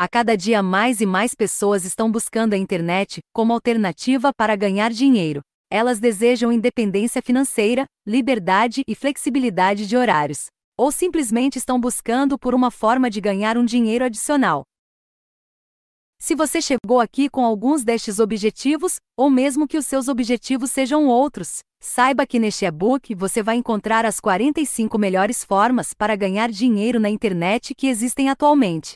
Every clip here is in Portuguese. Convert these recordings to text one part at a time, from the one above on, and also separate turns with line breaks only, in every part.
A cada dia mais e mais pessoas estão buscando a internet como alternativa para ganhar dinheiro. Elas desejam independência financeira, liberdade e flexibilidade de horários, ou simplesmente estão buscando por uma forma de ganhar um dinheiro adicional. Se você chegou aqui com alguns destes objetivos, ou mesmo que os seus objetivos sejam outros, saiba que neste e-book você vai encontrar as 45 melhores formas para ganhar dinheiro na internet que existem atualmente.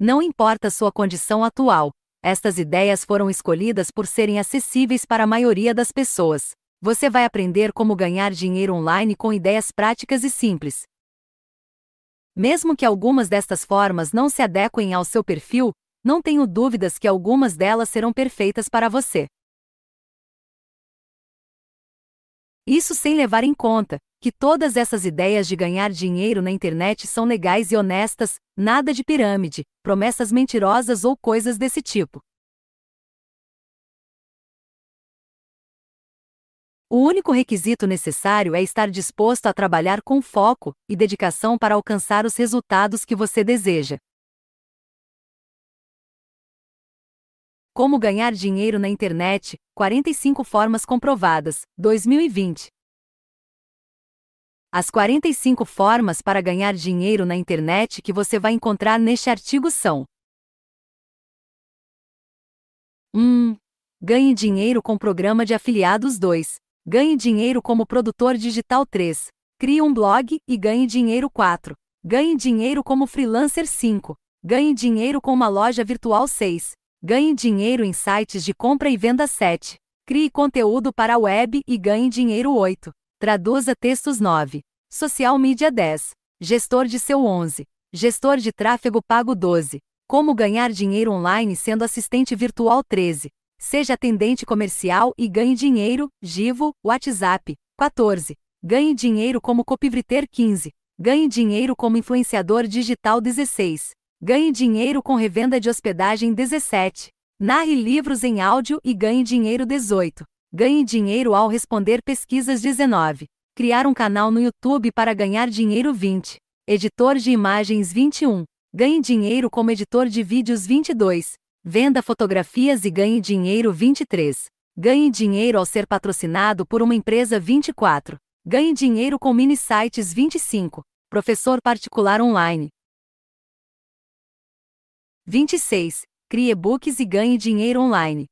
Não importa sua condição atual, estas ideias foram escolhidas por serem acessíveis para a maioria das pessoas. Você vai aprender como ganhar dinheiro online com ideias práticas e simples. Mesmo que algumas destas formas não se adequem ao seu perfil, não tenho dúvidas que algumas delas serão perfeitas para você. Isso sem levar em conta que todas essas ideias de ganhar dinheiro na internet são legais e honestas, nada de pirâmide, promessas mentirosas ou coisas desse tipo. O único requisito necessário é estar disposto a trabalhar com foco e dedicação para alcançar os resultados que você deseja. Como ganhar dinheiro na internet? 45 formas comprovadas, 2020. As 45 formas para ganhar dinheiro na internet que você vai encontrar neste artigo são: 1. ganhe dinheiro com programa de afiliados 2. Ganhe dinheiro como produtor digital 3. Crie um blog e ganhe dinheiro 4. Ganhe dinheiro como freelancer 5. Ganhe dinheiro com uma loja virtual 6. Ganhe dinheiro em sites de compra e venda 7. Crie conteúdo para a web e ganhe dinheiro 8. Traduza textos 9. Social Media 10. Gestor de seu 11. Gestor de tráfego pago 12. Como ganhar dinheiro online sendo assistente virtual 13. Seja atendente comercial e ganhe dinheiro, Givo, WhatsApp. 14. Ganhe dinheiro como copywriter 15. Ganhe dinheiro como influenciador digital 16. Ganhe dinheiro com revenda de hospedagem 17. Narre livros em áudio e ganhe dinheiro 18. Ganhe dinheiro ao responder pesquisas 19. Criar um canal no YouTube para ganhar dinheiro 20. Editor de imagens 21. Ganhe dinheiro como editor de vídeos 22. Venda fotografias e ganhe dinheiro 23. Ganhe dinheiro ao ser patrocinado por uma empresa 24. Ganhe dinheiro com mini sites 25. Professor particular online. 26. Crie e-books e ganhe dinheiro online.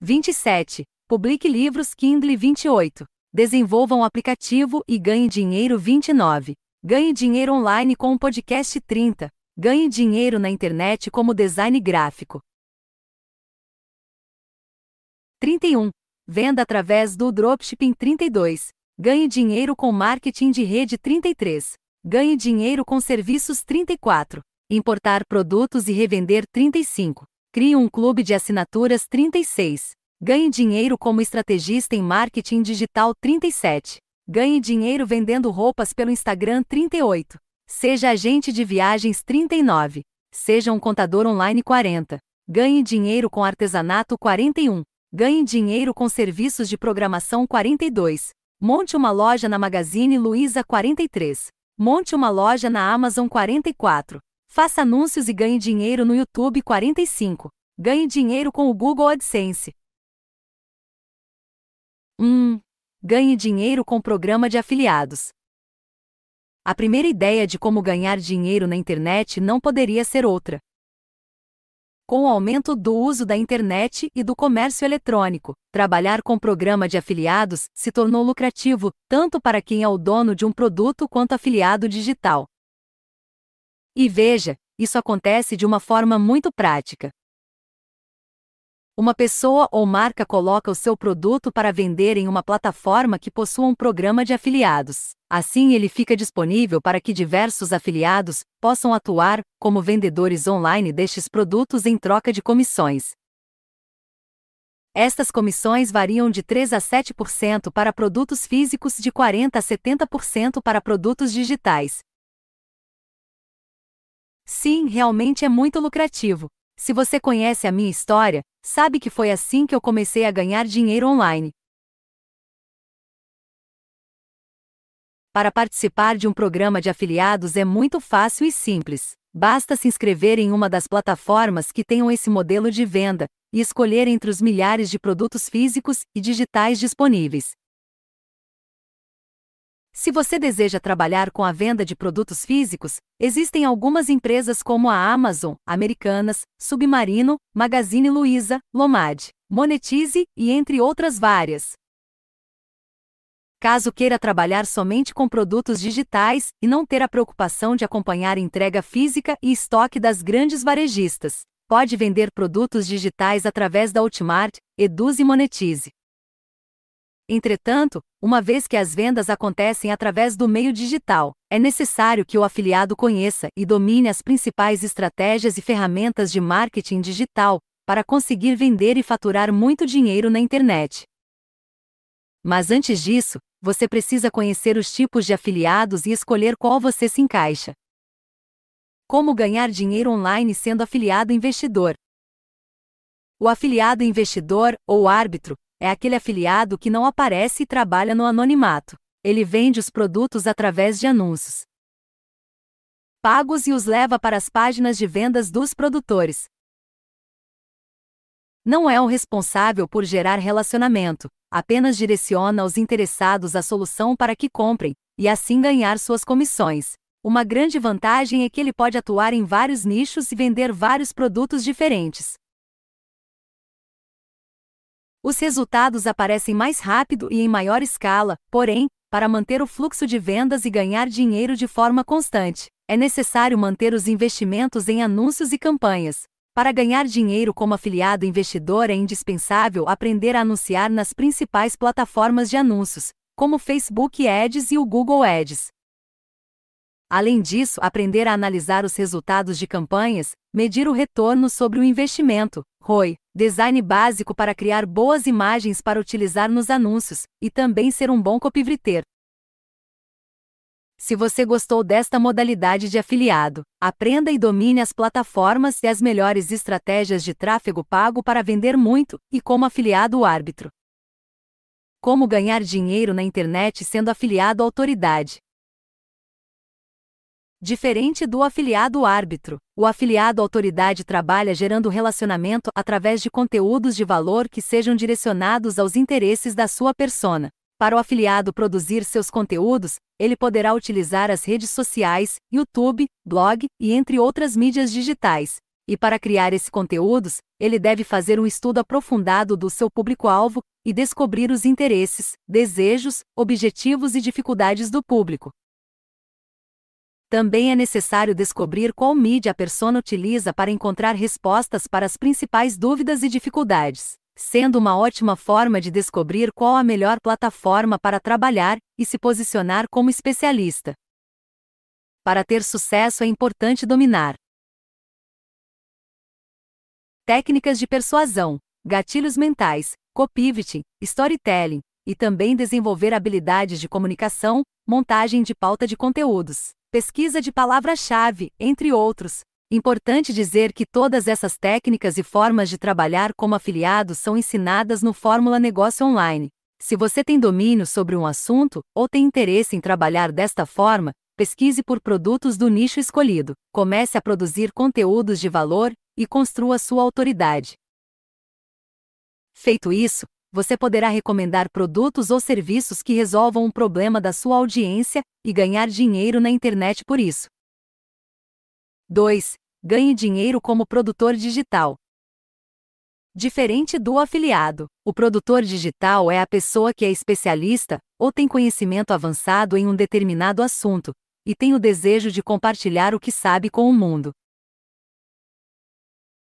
27. Publique livros Kindle 28. Desenvolva um aplicativo e ganhe dinheiro 29. Ganhe dinheiro online com o um podcast 30. Ganhe dinheiro na internet como design gráfico. 31. Venda através do dropshipping 32. Ganhe dinheiro com marketing de rede 33. Ganhe dinheiro com serviços 34. Importar produtos e revender 35. Crie um clube de assinaturas 36. Ganhe dinheiro como estrategista em marketing digital 37. Ganhe dinheiro vendendo roupas pelo Instagram 38. Seja agente de viagens 39. Seja um contador online 40. Ganhe dinheiro com artesanato 41. Ganhe dinheiro com serviços de programação 42. Monte uma loja na Magazine Luiza 43. Monte uma loja na Amazon 44. Faça anúncios e ganhe dinheiro no YouTube 45. Ganhe dinheiro com o Google AdSense. 1. ganhe dinheiro com programa de afiliados. A primeira ideia de como ganhar dinheiro na internet não poderia ser outra. Com o aumento do uso da internet e do comércio eletrônico, trabalhar com programa de afiliados se tornou lucrativo, tanto para quem é o dono de um produto quanto afiliado digital. E veja, isso acontece de uma forma muito prática. Uma pessoa ou marca coloca o seu produto para vender em uma plataforma que possua um programa de afiliados. Assim, ele fica disponível para que diversos afiliados possam atuar como vendedores online destes produtos em troca de comissões. Estas comissões variam de 3 a 7% para produtos físicos, de 40 a 70% para produtos digitais, Sim, realmente é muito lucrativo. Se você conhece a minha história, sabe que foi assim que eu comecei a ganhar dinheiro online. Para participar de um programa de afiliados é muito fácil e simples. Basta se inscrever em uma das plataformas que tenham esse modelo de venda e escolher entre os milhares de produtos físicos e digitais disponíveis. Se você deseja trabalhar com a venda de produtos físicos, existem algumas empresas como a Amazon, Americanas, Submarino, Magazine Luiza, Lomad, Monetize e entre outras várias. Caso queira trabalhar somente com produtos digitais e não ter a preocupação de acompanhar entrega física e estoque das grandes varejistas, pode vender produtos digitais através da Ultimart, Eduz e Monetize. Entretanto, uma vez que as vendas acontecem através do meio digital, é necessário que o afiliado conheça e domine as principais estratégias e ferramentas de marketing digital para conseguir vender e faturar muito dinheiro na internet. Mas antes disso, você precisa conhecer os tipos de afiliados e escolher qual você se encaixa. Como ganhar dinheiro online sendo afiliado investidor? O afiliado investidor, ou árbitro, é aquele afiliado que não aparece e trabalha no anonimato. Ele vende os produtos através de anúncios pagos e os leva para as páginas de vendas dos produtores. Não é o responsável por gerar relacionamento, apenas direciona os interessados à solução para que comprem, e assim ganhar suas comissões. Uma grande vantagem é que ele pode atuar em vários nichos e vender vários produtos diferentes. Os resultados aparecem mais rápido e em maior escala, porém, para manter o fluxo de vendas e ganhar dinheiro de forma constante, é necessário manter os investimentos em anúncios e campanhas. Para ganhar dinheiro como afiliado investidor é indispensável aprender a anunciar nas principais plataformas de anúncios, como o Facebook Ads e o Google Ads. Além disso, aprender a analisar os resultados de campanhas, medir o retorno sobre o investimento, ROI, design básico para criar boas imagens para utilizar nos anúncios, e também ser um bom copywriter. Se você gostou desta modalidade de afiliado, aprenda e domine as plataformas e as melhores estratégias de tráfego pago para vender muito, e como afiliado árbitro. Como ganhar dinheiro na internet sendo afiliado à autoridade. Diferente do afiliado árbitro, o afiliado autoridade trabalha gerando relacionamento através de conteúdos de valor que sejam direcionados aos interesses da sua persona. Para o afiliado produzir seus conteúdos, ele poderá utilizar as redes sociais, YouTube, blog e entre outras mídias digitais. E para criar esses conteúdos, ele deve fazer um estudo aprofundado do seu público-alvo e descobrir os interesses, desejos, objetivos e dificuldades do público. Também é necessário descobrir qual mídia a persona utiliza para encontrar respostas para as principais dúvidas e dificuldades, sendo uma ótima forma de descobrir qual a melhor plataforma para trabalhar e se posicionar como especialista. Para ter sucesso é importante dominar técnicas de persuasão, gatilhos mentais, copywriting, storytelling, e também desenvolver habilidades de comunicação, montagem de pauta de conteúdos pesquisa de palavra-chave, entre outros. Importante dizer que todas essas técnicas e formas de trabalhar como afiliado são ensinadas no Fórmula Negócio Online. Se você tem domínio sobre um assunto ou tem interesse em trabalhar desta forma, pesquise por produtos do nicho escolhido, comece a produzir conteúdos de valor e construa sua autoridade. Feito isso, você poderá recomendar produtos ou serviços que resolvam um problema da sua audiência e ganhar dinheiro na internet por isso. 2. Ganhe dinheiro como produtor digital. Diferente do afiliado, o produtor digital é a pessoa que é especialista ou tem conhecimento avançado em um determinado assunto e tem o desejo de compartilhar o que sabe com o mundo.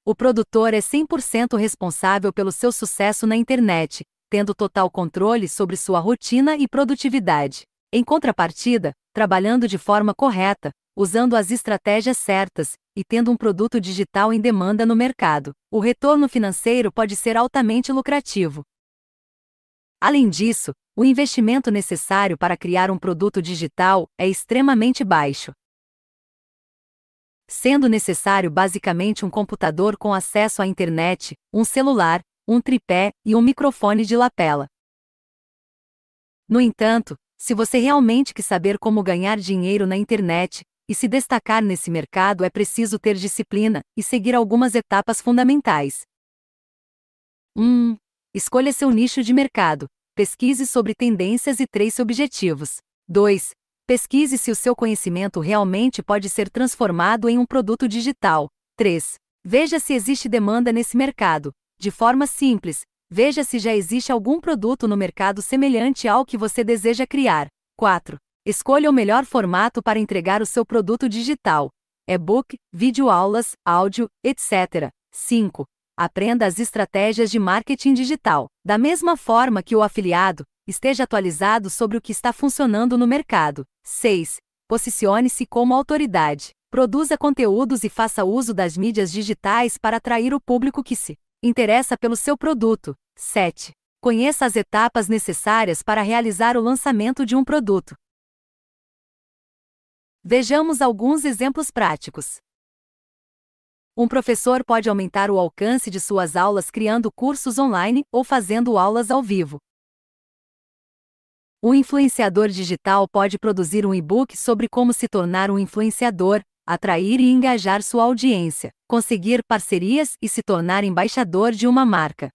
O produtor é 100% responsável pelo seu sucesso na internet, tendo total controle sobre sua rotina e produtividade. Em contrapartida, trabalhando de forma correta, usando as estratégias certas e tendo um produto digital em demanda no mercado, o retorno financeiro pode ser altamente lucrativo. Além disso, o investimento necessário para criar um produto digital é extremamente baixo sendo necessário basicamente um computador com acesso à internet, um celular, um tripé e um microfone de lapela. No entanto, se você realmente quer saber como ganhar dinheiro na internet e se destacar nesse mercado, é preciso ter disciplina e seguir algumas etapas fundamentais. 1. Um, escolha seu nicho de mercado. Pesquise sobre tendências e trace objetivos. 2. Pesquise se o seu conhecimento realmente pode ser transformado em um produto digital. 3. Veja se existe demanda nesse mercado. De forma simples, veja se já existe algum produto no mercado semelhante ao que você deseja criar. 4. Escolha o melhor formato para entregar o seu produto digital: e-book, videoaulas, áudio, etc. 5. Aprenda as estratégias de marketing digital, da mesma forma que o afiliado esteja atualizado sobre o que está funcionando no mercado. 6. Posicione-se como autoridade. Produza conteúdos e faça uso das mídias digitais para atrair o público que se interessa pelo seu produto. 7. Conheça as etapas necessárias para realizar o lançamento de um produto. Vejamos alguns exemplos práticos. Um professor pode aumentar o alcance de suas aulas criando cursos online ou fazendo aulas ao vivo. O influenciador digital pode produzir um e-book sobre como se tornar um influenciador, atrair e engajar sua audiência, conseguir parcerias e se tornar embaixador de uma marca.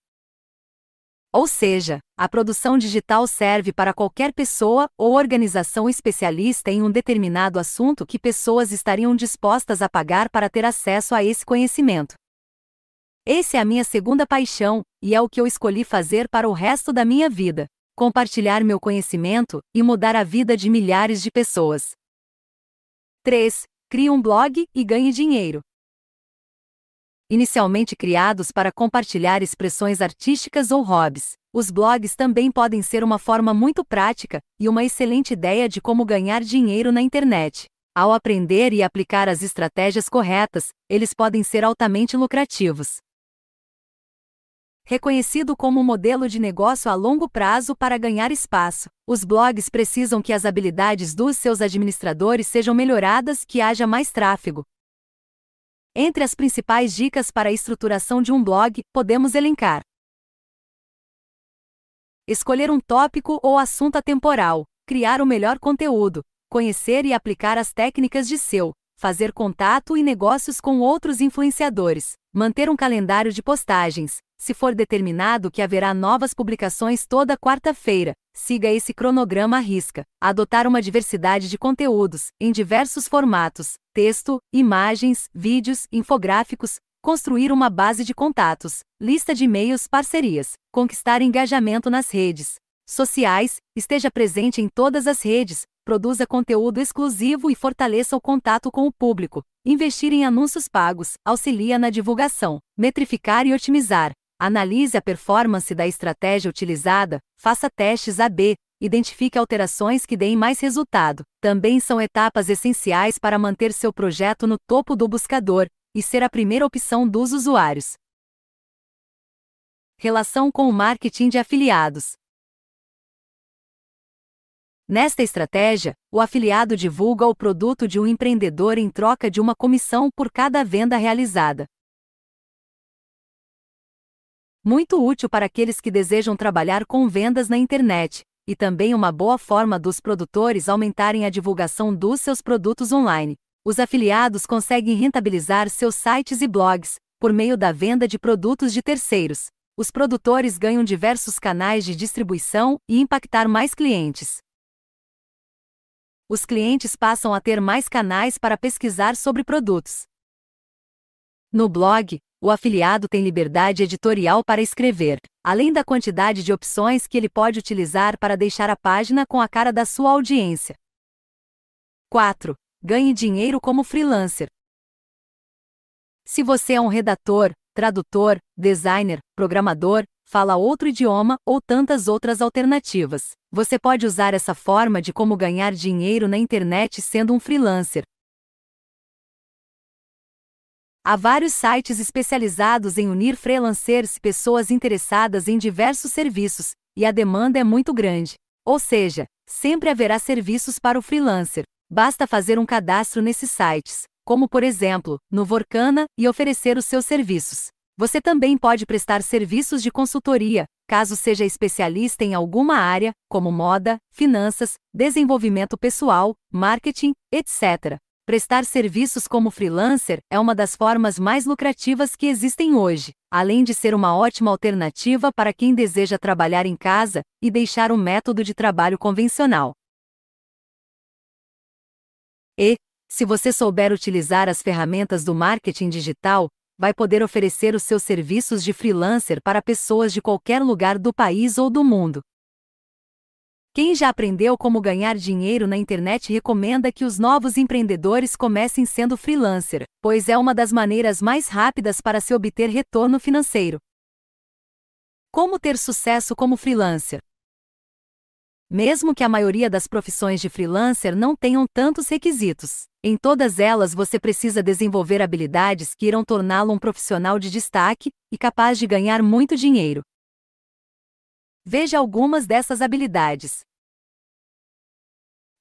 Ou seja, a produção digital serve para qualquer pessoa ou organização especialista em um determinado assunto que pessoas estariam dispostas a pagar para ter acesso a esse conhecimento. Essa é a minha segunda paixão, e é o que eu escolhi fazer para o resto da minha vida: compartilhar meu conhecimento e mudar a vida de milhares de pessoas. 3. Crie um blog e ganhe dinheiro inicialmente criados para compartilhar expressões artísticas ou hobbies. Os blogs também podem ser uma forma muito prática e uma excelente ideia de como ganhar dinheiro na internet. Ao aprender e aplicar as estratégias corretas, eles podem ser altamente lucrativos. Reconhecido como modelo de negócio a longo prazo para ganhar espaço, os blogs precisam que as habilidades dos seus administradores sejam melhoradas, que haja mais tráfego, entre as principais dicas para a estruturação de um blog, podemos elencar: escolher um tópico ou assunto atemporal, criar o melhor conteúdo, conhecer e aplicar as técnicas de SEO, fazer contato e negócios com outros influenciadores, manter um calendário de postagens, se for determinado que haverá novas publicações toda quarta-feira, siga esse cronograma à risca. Adotar uma diversidade de conteúdos, em diversos formatos: texto, imagens, vídeos, infográficos, construir uma base de contatos, lista de e-mails, parcerias, conquistar engajamento nas redes sociais, esteja presente em todas as redes, produza conteúdo exclusivo e fortaleça o contato com o público. Investir em anúncios pagos auxilia na divulgação, metrificar e otimizar. Analise a performance da estratégia utilizada, faça testes AB, identifique alterações que deem mais resultado. Também são etapas essenciais para manter seu projeto no topo do buscador e ser a primeira opção dos usuários. Relação com o marketing de afiliados. Nesta estratégia, o afiliado divulga o produto de um empreendedor em troca de uma comissão por cada venda realizada. Muito útil para aqueles que desejam trabalhar com vendas na internet, e também uma boa forma dos produtores aumentarem a divulgação dos seus produtos online. Os afiliados conseguem rentabilizar seus sites e blogs, por meio da venda de produtos de terceiros. Os produtores ganham diversos canais de distribuição e impactar mais clientes. Os clientes passam a ter mais canais para pesquisar sobre produtos. No blog, o afiliado tem liberdade editorial para escrever, além da quantidade de opções que ele pode utilizar para deixar a página com a cara da sua audiência. 4. Ganhe dinheiro como freelancer. Se você é um redator, tradutor, designer, programador, fala outro idioma ou tantas outras alternativas. Você pode usar essa forma de como ganhar dinheiro na internet sendo um freelancer, Há vários sites especializados em unir freelancers e pessoas interessadas em diversos serviços, e a demanda é muito grande. Ou seja, sempre haverá serviços para o freelancer. Basta fazer um cadastro nesses sites, como por exemplo, no Vorkana, e oferecer os seus serviços. Você também pode prestar serviços de consultoria, caso seja especialista em alguma área, como moda, finanças, desenvolvimento pessoal, marketing, etc. Prestar serviços como freelancer é uma das formas mais lucrativas que existem hoje, além de ser uma ótima alternativa para quem deseja trabalhar em casa e deixar o método de trabalho convencional. E, se você souber utilizar as ferramentas do marketing digital, vai poder oferecer os seus serviços de freelancer para pessoas de qualquer lugar do país ou do mundo, quem já aprendeu como ganhar dinheiro na internet recomenda que os novos empreendedores comecem sendo freelancer, pois é uma das maneiras mais rápidas para se obter retorno financeiro. Como ter sucesso como freelancer? Mesmo que a maioria das profissões de freelancer não tenham tantos requisitos, em todas elas você precisa desenvolver habilidades que irão torná-lo um profissional de destaque e capaz de ganhar muito dinheiro. Veja algumas dessas habilidades.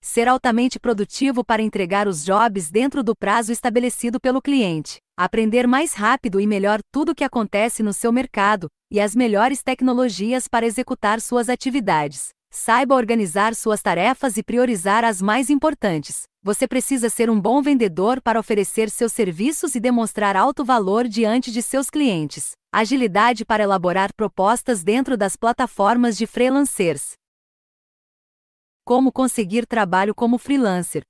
Ser altamente produtivo para entregar os jobs dentro do prazo estabelecido pelo cliente. Aprender mais rápido e melhor tudo o que acontece no seu mercado e as melhores tecnologias para executar suas atividades. Saiba organizar suas tarefas e priorizar as mais importantes. Você precisa ser um bom vendedor para oferecer seus serviços e demonstrar alto valor diante de seus clientes agilidade para elaborar propostas dentro das plataformas de freelancers. Como conseguir trabalho como freelancer?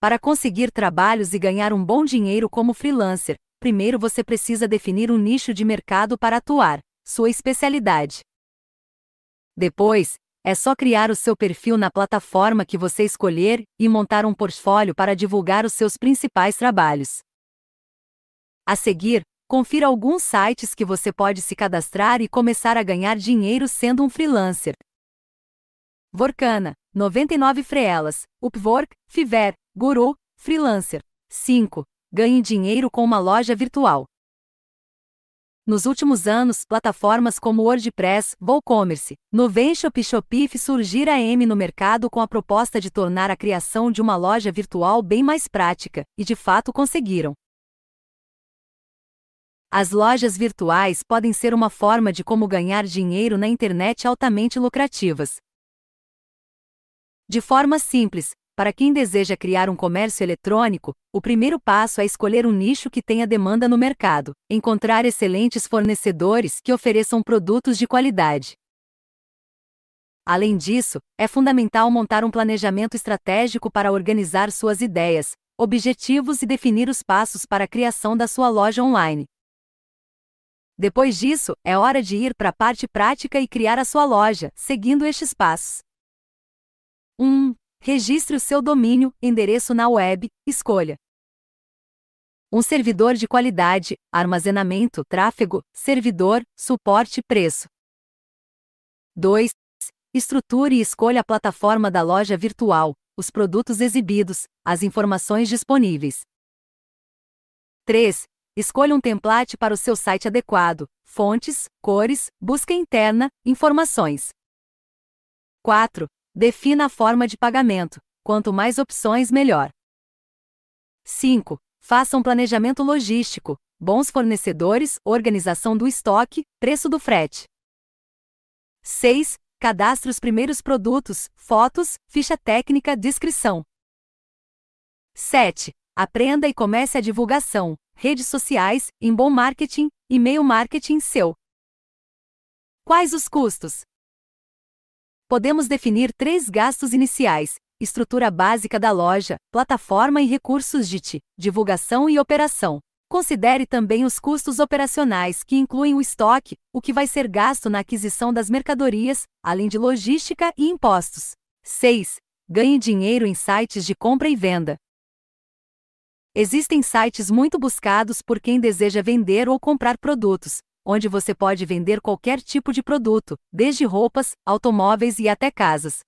Para conseguir trabalhos e ganhar um bom dinheiro como freelancer, primeiro você precisa definir um nicho de mercado para atuar, sua especialidade. Depois, é só criar o seu perfil na plataforma que você escolher e montar um portfólio para divulgar os seus principais trabalhos. A seguir, confira alguns sites que você pode se cadastrar e começar a ganhar dinheiro sendo um freelancer. Vorcana, 99 Freelas, Upwork, Fiverr, Guru, Freelancer. 5. Ganhe dinheiro com uma loja virtual. Nos últimos anos, plataformas como WordPress, WooCommerce, Nuvenshop e Shopify surgiram a M no mercado com a proposta de tornar a criação de uma loja virtual bem mais prática, e de fato conseguiram. As lojas virtuais podem ser uma forma de como ganhar dinheiro na internet altamente lucrativas. De forma simples, para quem deseja criar um comércio eletrônico, o primeiro passo é escolher um nicho que tenha demanda no mercado, encontrar excelentes fornecedores que ofereçam produtos de qualidade. Além disso, é fundamental montar um planejamento estratégico para organizar suas ideias, objetivos e definir os passos para a criação da sua loja online. Depois disso, é hora de ir para a parte prática e criar a sua loja, seguindo estes passos. 1. Registre o seu domínio, endereço na web, escolha. Um servidor de qualidade, armazenamento, tráfego, servidor, suporte, preço. 2. Estruture e escolha a plataforma da loja virtual, os produtos exibidos, as informações disponíveis. 3. Escolha um template para o seu site adequado. Fontes, cores, busca interna, informações. 4. Defina a forma de pagamento. Quanto mais opções, melhor. 5. Faça um planejamento logístico. Bons fornecedores, organização do estoque, preço do frete. 6. Cadastre os primeiros produtos, fotos, ficha técnica, descrição. 7. Aprenda e comece a divulgação redes sociais, em bom marketing, e-mail marketing seu. Quais os custos? Podemos definir três gastos iniciais: estrutura básica da loja, plataforma e recursos DIT, divulgação e operação. Considere também os custos operacionais, que incluem o estoque, o que vai ser gasto na aquisição das mercadorias, além de logística e impostos. 6. Ganhe dinheiro em sites de compra e venda. Existem sites muito buscados por quem deseja vender ou comprar produtos, onde você pode vender qualquer tipo de produto, desde roupas, automóveis e até casas.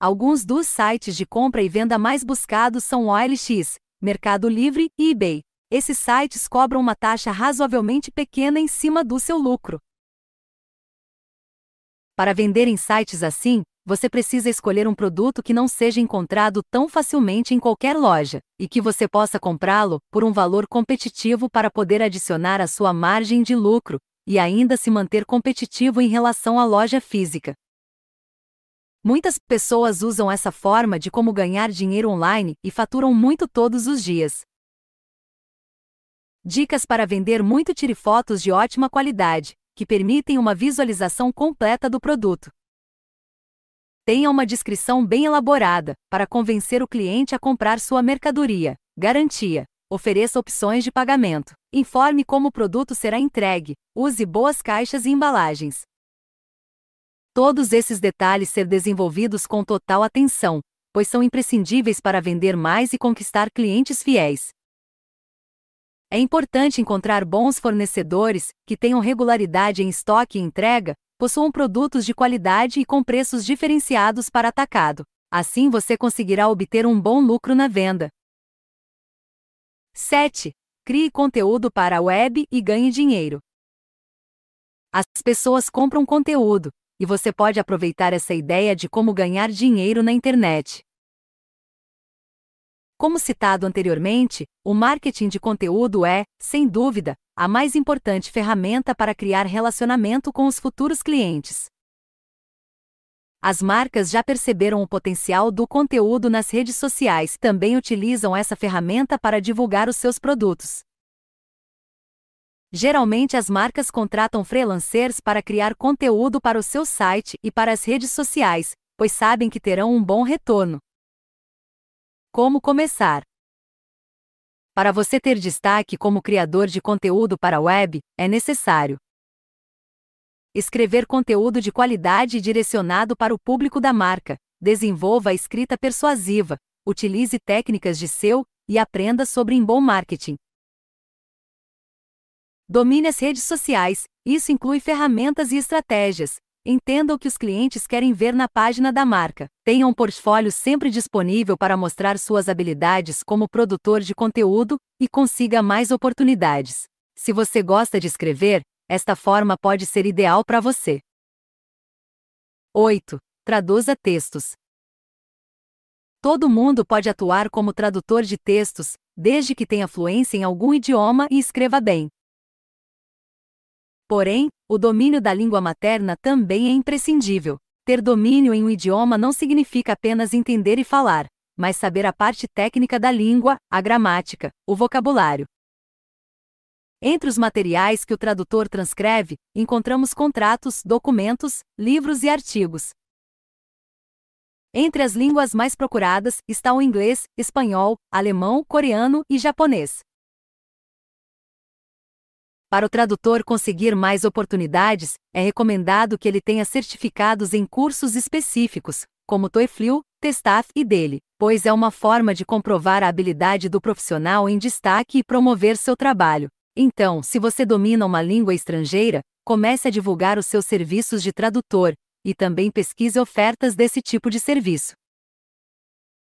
Alguns dos sites de compra e venda mais buscados são OLX, Mercado Livre e eBay. Esses sites cobram uma taxa razoavelmente pequena em cima do seu lucro. Para vender em sites assim, você precisa escolher um produto que não seja encontrado tão facilmente em qualquer loja, e que você possa comprá-lo por um valor competitivo para poder adicionar à sua margem de lucro e ainda se manter competitivo em relação à loja física. Muitas pessoas usam essa forma de como ganhar dinheiro online e faturam muito todos os dias. Dicas para vender muito tire fotos de ótima qualidade, que permitem uma visualização completa do produto. Tenha uma descrição bem elaborada para convencer o cliente a comprar sua mercadoria. Garantia. Ofereça opções de pagamento. Informe como o produto será entregue. Use boas caixas e embalagens. Todos esses detalhes ser desenvolvidos com total atenção, pois são imprescindíveis para vender mais e conquistar clientes fiéis. É importante encontrar bons fornecedores que tenham regularidade em estoque e entrega, possuam produtos de qualidade e com preços diferenciados para atacado. Assim você conseguirá obter um bom lucro na venda. 7. Crie conteúdo para a web e ganhe dinheiro. As pessoas compram conteúdo, e você pode aproveitar essa ideia de como ganhar dinheiro na internet. Como citado anteriormente, o marketing de conteúdo é, sem dúvida, a mais importante ferramenta para criar relacionamento com os futuros clientes. As marcas já perceberam o potencial do conteúdo nas redes sociais, também utilizam essa ferramenta para divulgar os seus produtos. Geralmente as marcas contratam freelancers para criar conteúdo para o seu site e para as redes sociais, pois sabem que terão um bom retorno. Como começar? Para você ter destaque como criador de conteúdo para a web, é necessário escrever conteúdo de qualidade direcionado para o público da marca, desenvolva a escrita persuasiva, utilize técnicas de SEO e aprenda sobre inbound marketing. Domine as redes sociais, isso inclui ferramentas e estratégias, Entenda o que os clientes querem ver na página da marca. Tenha um portfólio sempre disponível para mostrar suas habilidades como produtor de conteúdo e consiga mais oportunidades. Se você gosta de escrever, esta forma pode ser ideal para você. 8. Traduza textos. Todo mundo pode atuar como tradutor de textos, desde que tenha fluência em algum idioma e escreva bem. Porém, o domínio da língua materna também é imprescindível. Ter domínio em um idioma não significa apenas entender e falar, mas saber a parte técnica da língua, a gramática, o vocabulário. Entre os materiais que o tradutor transcreve, encontramos contratos, documentos, livros e artigos. Entre as línguas mais procuradas está o inglês, espanhol, alemão, coreano e japonês. Para o tradutor conseguir mais oportunidades, é recomendado que ele tenha certificados em cursos específicos, como TOEFL, TESTAF e DELE, pois é uma forma de comprovar a habilidade do profissional em destaque e promover seu trabalho. Então, se você domina uma língua estrangeira, comece a divulgar os seus serviços de tradutor e também pesquise ofertas desse tipo de serviço.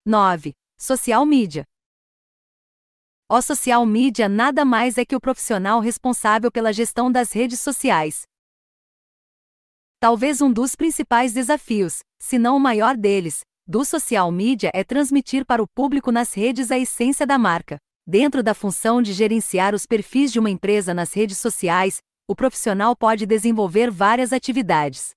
9. Social media. O social media nada mais é que o profissional responsável pela gestão das redes sociais. Talvez um dos principais desafios, se não o maior deles, do social media é transmitir para o público nas redes a essência da marca. Dentro da função de gerenciar os perfis de uma empresa nas redes sociais, o profissional pode desenvolver várias atividades.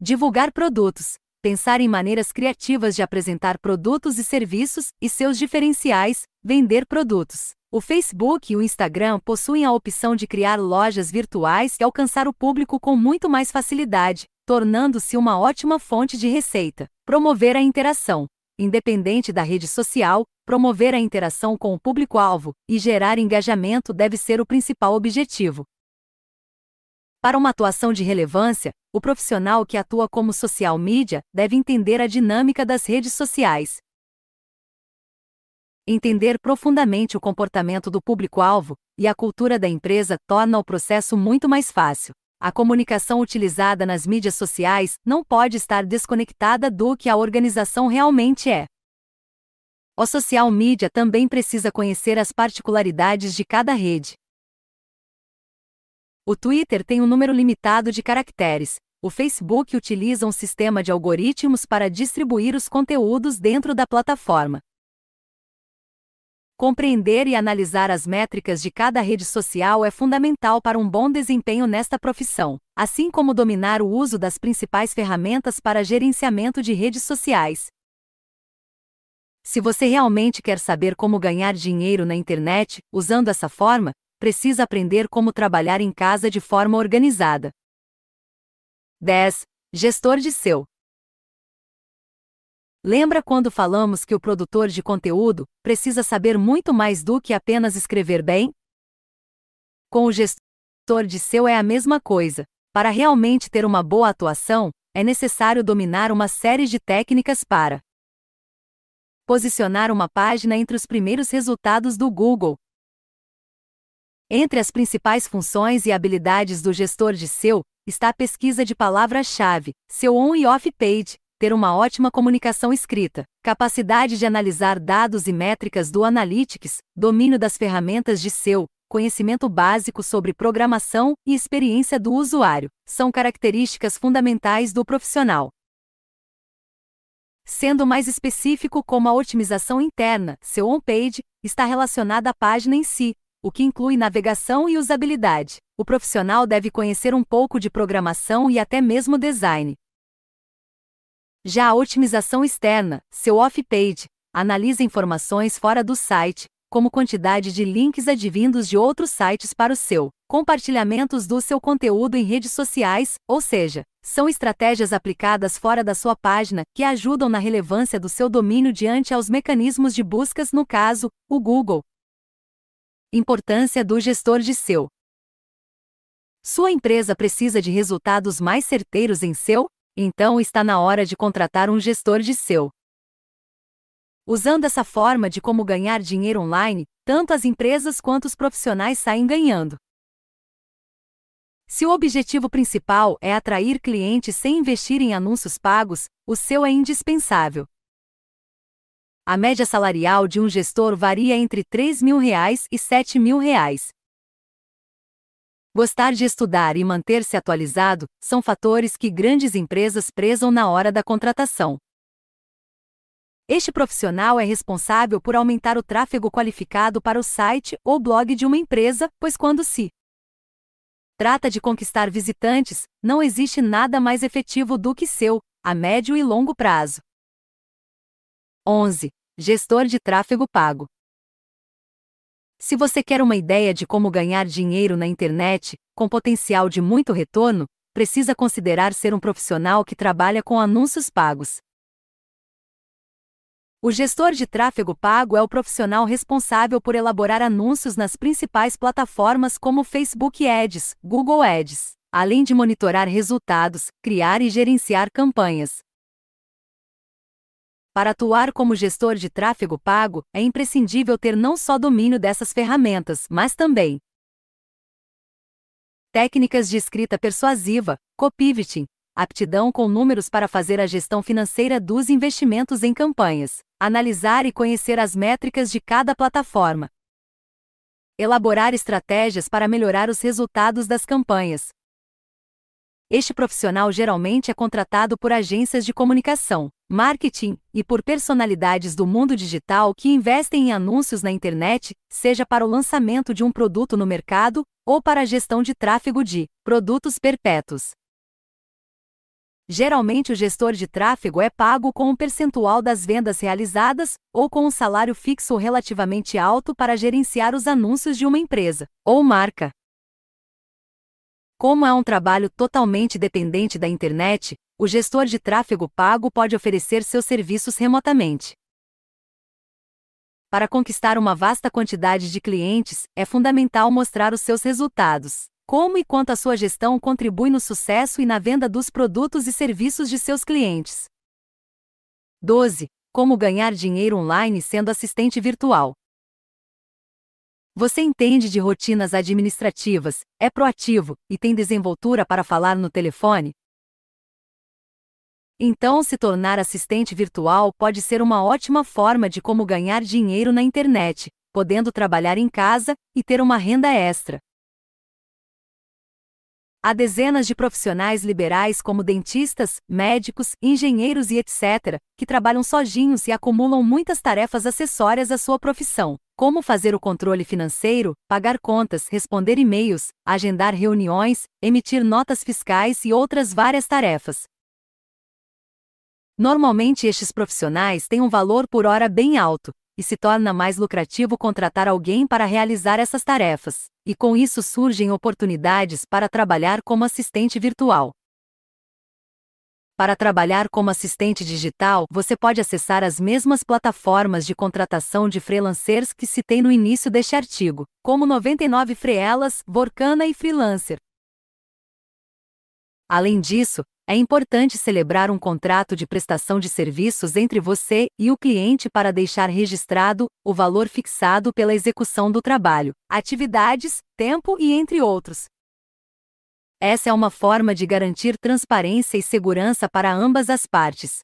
Divulgar produtos, pensar em maneiras criativas de apresentar produtos e serviços e seus diferenciais, vender produtos. O Facebook e o Instagram possuem a opção de criar lojas virtuais e alcançar o público com muito mais facilidade, tornando-se uma ótima fonte de receita. Promover a interação. Independente da rede social, promover a interação com o público-alvo e gerar engajamento deve ser o principal objetivo. Para uma atuação de relevância, o profissional que atua como social media deve entender a dinâmica das redes sociais. Entender profundamente o comportamento do público-alvo e a cultura da empresa torna o processo muito mais fácil. A comunicação utilizada nas mídias sociais não pode estar desconectada do que a organização realmente é. O social media também precisa conhecer as particularidades de cada rede. O Twitter tem um número limitado de caracteres. O Facebook utiliza um sistema de algoritmos para distribuir os conteúdos dentro da plataforma. Compreender e analisar as métricas de cada rede social é fundamental para um bom desempenho nesta profissão, assim como dominar o uso das principais ferramentas para gerenciamento de redes sociais. Se você realmente quer saber como ganhar dinheiro na internet, usando essa forma, precisa aprender como trabalhar em casa de forma organizada. 10. Gestor de seu. Lembra quando falamos que o produtor de conteúdo precisa saber muito mais do que apenas escrever bem? Com o gestor de seu é a mesma coisa. Para realmente ter uma boa atuação, é necessário dominar uma série de técnicas para posicionar uma página entre os primeiros resultados do Google, entre as principais funções e habilidades do gestor de SEO está a pesquisa de palavra-chave, seu on e off-page, ter uma ótima comunicação escrita, capacidade de analisar dados e métricas do Analytics, domínio das ferramentas de SEO, conhecimento básico sobre programação e experiência do usuário, são características fundamentais do profissional. Sendo mais específico como a otimização interna, seu on-page, está relacionada à página em si, o que inclui navegação e usabilidade. O profissional deve conhecer um pouco de programação e até mesmo design. Já a otimização externa, seu off-page, analisa informações fora do site, como quantidade de links advindos de outros sites para o seu, compartilhamentos do seu conteúdo em redes sociais, ou seja, são estratégias aplicadas fora da sua página que ajudam na relevância do seu domínio diante aos mecanismos de buscas, no caso, o Google, Importância do gestor de SEO. Sua empresa precisa de resultados mais certeiros em SEO? Então está na hora de contratar um gestor de SEO. Usando essa forma de como ganhar dinheiro online, tanto as empresas quanto os profissionais saem ganhando. Se o objetivo principal é atrair clientes sem investir em anúncios pagos, o SEO é indispensável a média salarial de um gestor varia entre R$ 3.000 mil reais e R$ 7.000. mil. Reais. Gostar de estudar e manter-se atualizado são fatores que grandes empresas prezam na hora da contratação. Este profissional é responsável por aumentar o tráfego qualificado para o site ou blog de uma empresa, pois quando se trata de conquistar visitantes, não existe nada mais efetivo do que seu, a médio e longo prazo. 11. Gestor de tráfego pago. Se você quer uma ideia de como ganhar dinheiro na internet, com potencial de muito retorno, precisa considerar ser um profissional que trabalha com anúncios pagos. O gestor de tráfego pago é o profissional responsável por elaborar anúncios nas principais plataformas como Facebook Ads, Google Ads, além de monitorar resultados, criar e gerenciar campanhas. Para atuar como gestor de tráfego pago, é imprescindível ter não só domínio dessas ferramentas, mas também técnicas de escrita persuasiva, copywriting, aptidão com números para fazer a gestão financeira dos investimentos em campanhas, analisar e conhecer as métricas de cada plataforma, elaborar estratégias para melhorar os resultados das campanhas, este profissional geralmente é contratado por agências de comunicação, marketing e por personalidades do mundo digital que investem em anúncios na internet, seja para o lançamento de um produto no mercado ou para a gestão de tráfego de produtos perpétuos. Geralmente, o gestor de tráfego é pago com um percentual das vendas realizadas ou com um salário fixo relativamente alto para gerenciar os anúncios de uma empresa ou marca. Como é um trabalho totalmente dependente da internet, o gestor de tráfego pago pode oferecer seus serviços remotamente. Para conquistar uma vasta quantidade de clientes, é fundamental mostrar os seus resultados. Como e quanto a sua gestão contribui no sucesso e na venda dos produtos e serviços de seus clientes. 12. Como ganhar dinheiro online sendo assistente virtual. Você entende de rotinas administrativas, é proativo e tem desenvoltura para falar no telefone? Então, se tornar assistente virtual pode ser uma ótima forma de como ganhar dinheiro na internet, podendo trabalhar em casa e ter uma renda extra. Há dezenas de profissionais liberais como dentistas, médicos, engenheiros e etc., que trabalham sozinhos e acumulam muitas tarefas acessórias à sua profissão como fazer o controle financeiro, pagar contas, responder e-mails, agendar reuniões, emitir notas fiscais e outras várias tarefas. Normalmente estes profissionais têm um valor por hora bem alto, e se torna mais lucrativo contratar alguém para realizar essas tarefas, e com isso surgem oportunidades para trabalhar como assistente virtual. Para trabalhar como assistente digital, você pode acessar as mesmas plataformas de contratação de freelancers que citei no início deste artigo, como 99 Freelas, Vorkana e Freelancer. Além disso, é importante celebrar um contrato de prestação de serviços entre você e o cliente para deixar registrado o valor fixado pela execução do trabalho, atividades, tempo e entre outros. Essa é uma forma de garantir transparência e segurança para ambas as partes.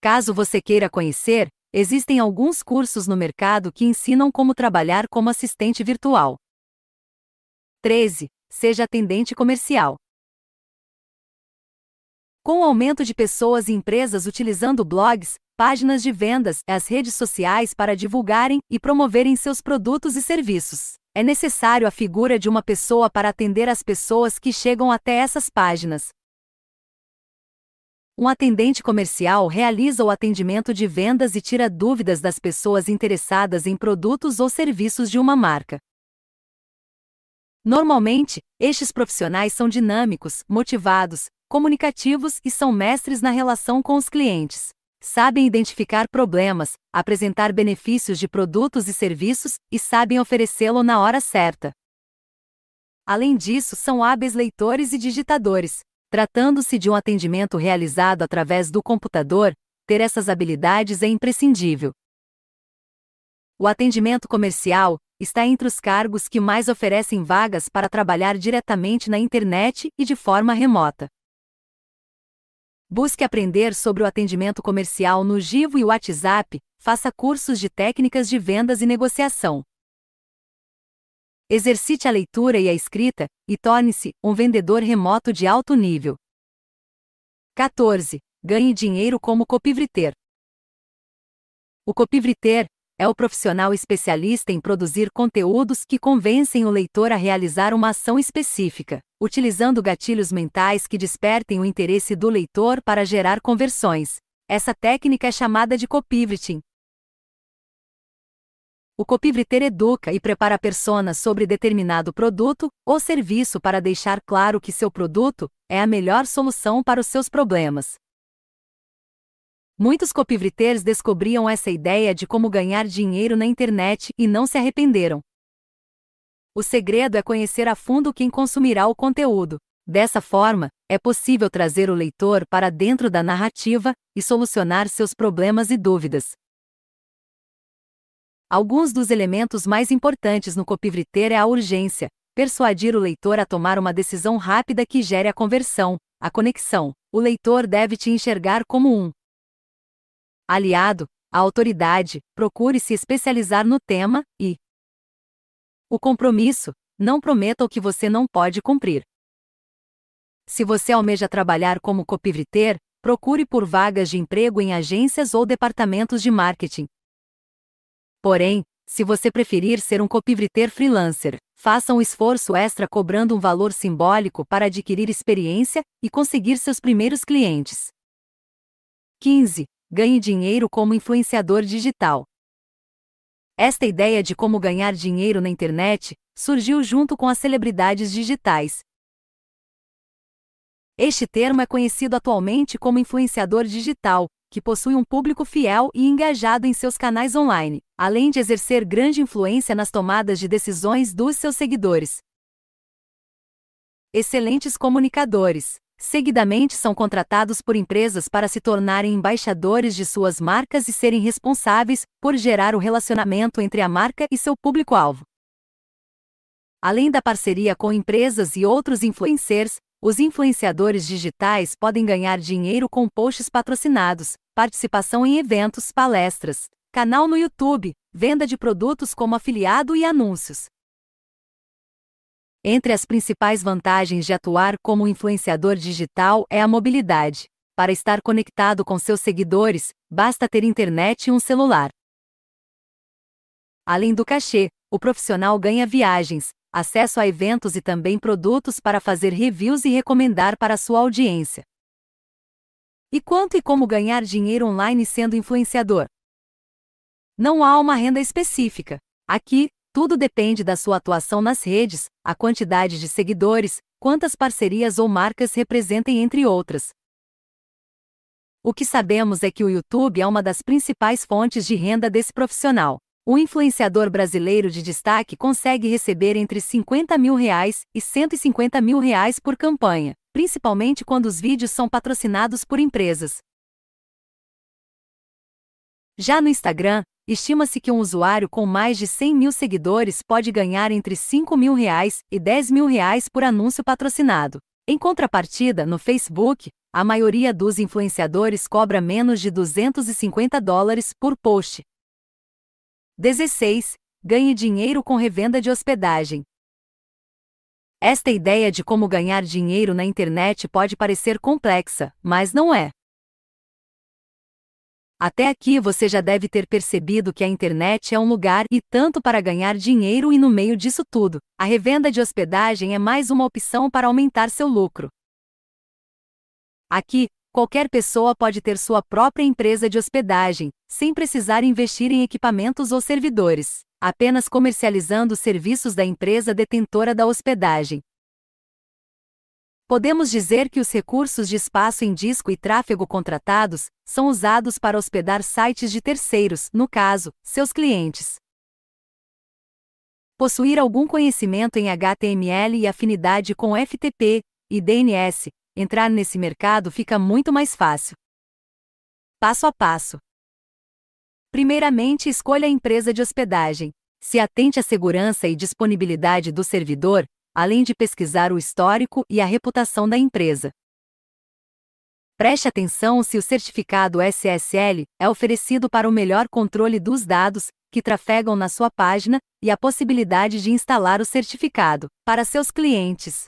Caso você queira conhecer, existem alguns cursos no mercado que ensinam como trabalhar como assistente virtual. 13. Seja atendente comercial. Com o aumento de pessoas e empresas utilizando blogs, páginas de vendas e as redes sociais para divulgarem e promoverem seus produtos e serviços. É necessário a figura de uma pessoa para atender as pessoas que chegam até essas páginas. Um atendente comercial realiza o atendimento de vendas e tira dúvidas das pessoas interessadas em produtos ou serviços de uma marca. Normalmente, estes profissionais são dinâmicos, motivados, comunicativos e são mestres na relação com os clientes sabem identificar problemas, apresentar benefícios de produtos e serviços e sabem oferecê-lo na hora certa. Além disso, são hábeis leitores e digitadores. Tratando-se de um atendimento realizado através do computador, ter essas habilidades é imprescindível. O atendimento comercial está entre os cargos que mais oferecem vagas para trabalhar diretamente na internet e de forma remota. Busque aprender sobre o atendimento comercial no Givo e WhatsApp, faça cursos de técnicas de vendas e negociação. Exercite a leitura e a escrita e torne-se um vendedor remoto de alto nível. 14. Ganhe dinheiro como copivreter. O copivreter é o profissional especialista em produzir conteúdos que convencem o leitor a realizar uma ação específica, utilizando gatilhos mentais que despertem o interesse do leitor para gerar conversões. Essa técnica é chamada de copywriting. O copywriter educa e prepara a persona sobre determinado produto ou serviço para deixar claro que seu produto é a melhor solução para os seus problemas. Muitos copivriteiros descobriam essa ideia de como ganhar dinheiro na internet e não se arrependeram. O segredo é conhecer a fundo quem consumirá o conteúdo. Dessa forma, é possível trazer o leitor para dentro da narrativa e solucionar seus problemas e dúvidas. Alguns dos elementos mais importantes no copivreteiro é a urgência, persuadir o leitor a tomar uma decisão rápida que gere a conversão, a conexão. O leitor deve te enxergar como um aliado, à autoridade, procure se especializar no tema e o compromisso, não prometa o que você não pode cumprir. Se você almeja trabalhar como copywriter, procure por vagas de emprego em agências ou departamentos de marketing. Porém, se você preferir ser um copywriter freelancer, faça um esforço extra cobrando um valor simbólico para adquirir experiência e conseguir seus primeiros clientes. 15. Ganhe dinheiro como influenciador digital. Esta ideia de como ganhar dinheiro na internet surgiu junto com as celebridades digitais. Este termo é conhecido atualmente como influenciador digital, que possui um público fiel e engajado em seus canais online, além de exercer grande influência nas tomadas de decisões dos seus seguidores. Excelentes comunicadores seguidamente são contratados por empresas para se tornarem embaixadores de suas marcas e serem responsáveis por gerar o relacionamento entre a marca e seu público-alvo. Além da parceria com empresas e outros influencers, os influenciadores digitais podem ganhar dinheiro com posts patrocinados, participação em eventos, palestras, canal no YouTube, venda de produtos como afiliado e anúncios. Entre as principais vantagens de atuar como influenciador digital é a mobilidade. Para estar conectado com seus seguidores, basta ter internet e um celular. Além do cachê, o profissional ganha viagens, acesso a eventos e também produtos para fazer reviews e recomendar para sua audiência. E quanto e como ganhar dinheiro online sendo influenciador? Não há uma renda específica. Aqui, tudo depende da sua atuação nas redes, a quantidade de seguidores, quantas parcerias ou marcas representem, entre outras. O que sabemos é que o YouTube é uma das principais fontes de renda desse profissional. O influenciador brasileiro de destaque consegue receber entre 50 mil reais e 150 mil reais por campanha, principalmente quando os vídeos são patrocinados por empresas. Já no Instagram, estima-se que um usuário com mais de 100 mil seguidores pode ganhar entre 5 mil reais e 10 mil reais por anúncio patrocinado. Em contrapartida, no Facebook, a maioria dos influenciadores cobra menos de 250 dólares por post. 16. Ganhe dinheiro com revenda de hospedagem. Esta ideia de como ganhar dinheiro na internet pode parecer complexa, mas não é. Até aqui você já deve ter percebido que a internet é um lugar e tanto para ganhar dinheiro e no meio disso tudo, a revenda de hospedagem é mais uma opção para aumentar seu lucro. Aqui, qualquer pessoa pode ter sua própria empresa de hospedagem, sem precisar investir em equipamentos ou servidores, apenas comercializando os serviços da empresa detentora da hospedagem. Podemos dizer que os recursos de espaço em disco e tráfego contratados são usados para hospedar sites de terceiros, no caso, seus clientes. Possuir algum conhecimento em HTML e afinidade com FTP e DNS, entrar nesse mercado fica muito mais fácil. Passo a passo. Primeiramente, escolha a empresa de hospedagem. Se atente à segurança e disponibilidade do servidor, além de pesquisar o histórico e a reputação da empresa. Preste atenção se o certificado SSL é oferecido para o melhor controle dos dados que trafegam na sua página e a possibilidade de instalar o certificado para seus clientes.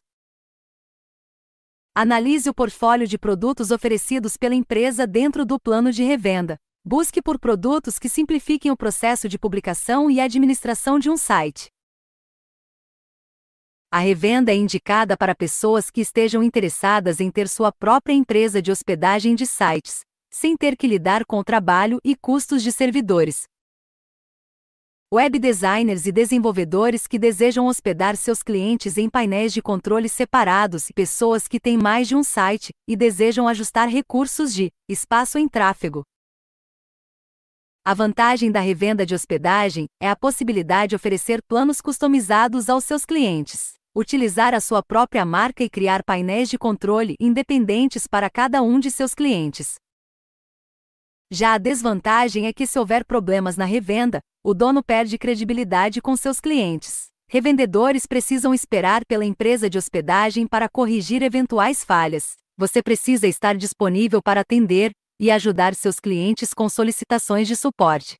Analise o portfólio de produtos oferecidos pela empresa dentro do plano de revenda. Busque por produtos que simplifiquem o processo de publicação e administração de um site. A revenda é indicada para pessoas que estejam interessadas em ter sua própria empresa de hospedagem de sites, sem ter que lidar com o trabalho e custos de servidores. Web designers e desenvolvedores que desejam hospedar seus clientes em painéis de controle separados, pessoas que têm mais de um site e desejam ajustar recursos de espaço em tráfego, a vantagem da revenda de hospedagem é a possibilidade de oferecer planos customizados aos seus clientes, utilizar a sua própria marca e criar painéis de controle independentes para cada um de seus clientes. Já a desvantagem é que, se houver problemas na revenda, o dono perde credibilidade com seus clientes. Revendedores precisam esperar pela empresa de hospedagem para corrigir eventuais falhas. Você precisa estar disponível para atender, e ajudar seus clientes com solicitações de suporte.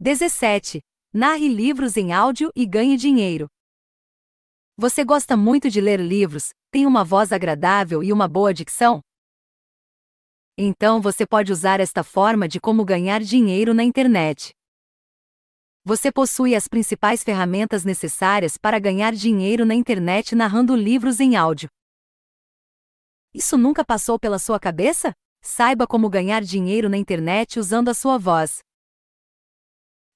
17. Narre livros em áudio e ganhe dinheiro. Você gosta muito de ler livros, tem uma voz agradável e uma boa dicção? Então você pode usar esta forma de como ganhar dinheiro na internet. Você possui as principais ferramentas necessárias para ganhar dinheiro na internet narrando livros em áudio. Isso nunca passou pela sua cabeça? Saiba como ganhar dinheiro na internet usando a sua voz.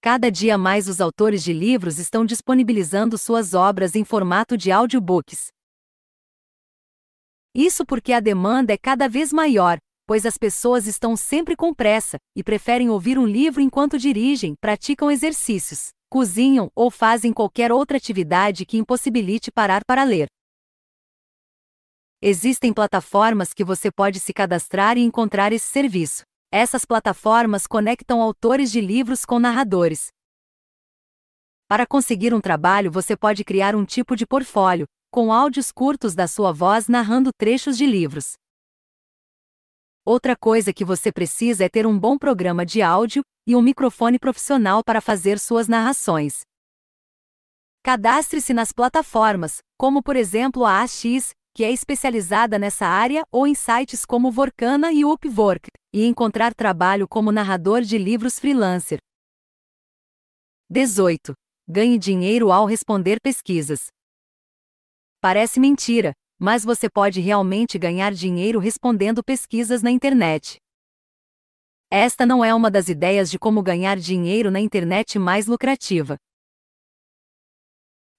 Cada dia mais os autores de livros estão disponibilizando suas obras em formato de audiobooks. Isso porque a demanda é cada vez maior, pois as pessoas estão sempre com pressa e preferem ouvir um livro enquanto dirigem, praticam exercícios, cozinham ou fazem qualquer outra atividade que impossibilite parar para ler. Existem plataformas que você pode se cadastrar e encontrar esse serviço. Essas plataformas conectam autores de livros com narradores. Para conseguir um trabalho, você pode criar um tipo de portfólio, com áudios curtos da sua voz narrando trechos de livros. Outra coisa que você precisa é ter um bom programa de áudio e um microfone profissional para fazer suas narrações. Cadastre-se nas plataformas, como por exemplo a AX, que é especializada nessa área, ou em sites como Vorkana e Upwork, e encontrar trabalho como narrador de livros freelancer. 18. Ganhe dinheiro ao responder pesquisas. Parece mentira, mas você pode realmente ganhar dinheiro respondendo pesquisas na internet. Esta não é uma das ideias de como ganhar dinheiro na internet mais lucrativa.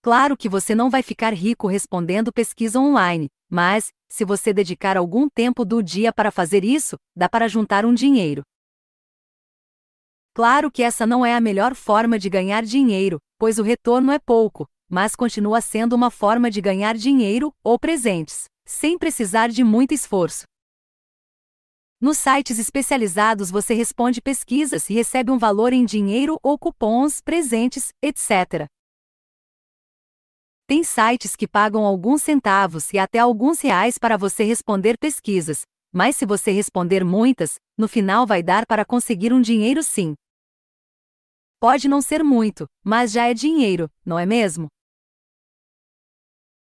Claro que você não vai ficar rico respondendo pesquisa online, mas, se você dedicar algum tempo do dia para fazer isso, dá para juntar um dinheiro. Claro que essa não é a melhor forma de ganhar dinheiro, pois o retorno é pouco, mas continua sendo uma forma de ganhar dinheiro ou presentes, sem precisar de muito esforço. Nos sites especializados você responde pesquisas e recebe um valor em dinheiro ou cupons, presentes, etc. Tem sites que pagam alguns centavos e até alguns reais para você responder pesquisas, mas se você responder muitas, no final vai dar para conseguir um dinheiro sim. Pode não ser muito, mas já é dinheiro, não é mesmo?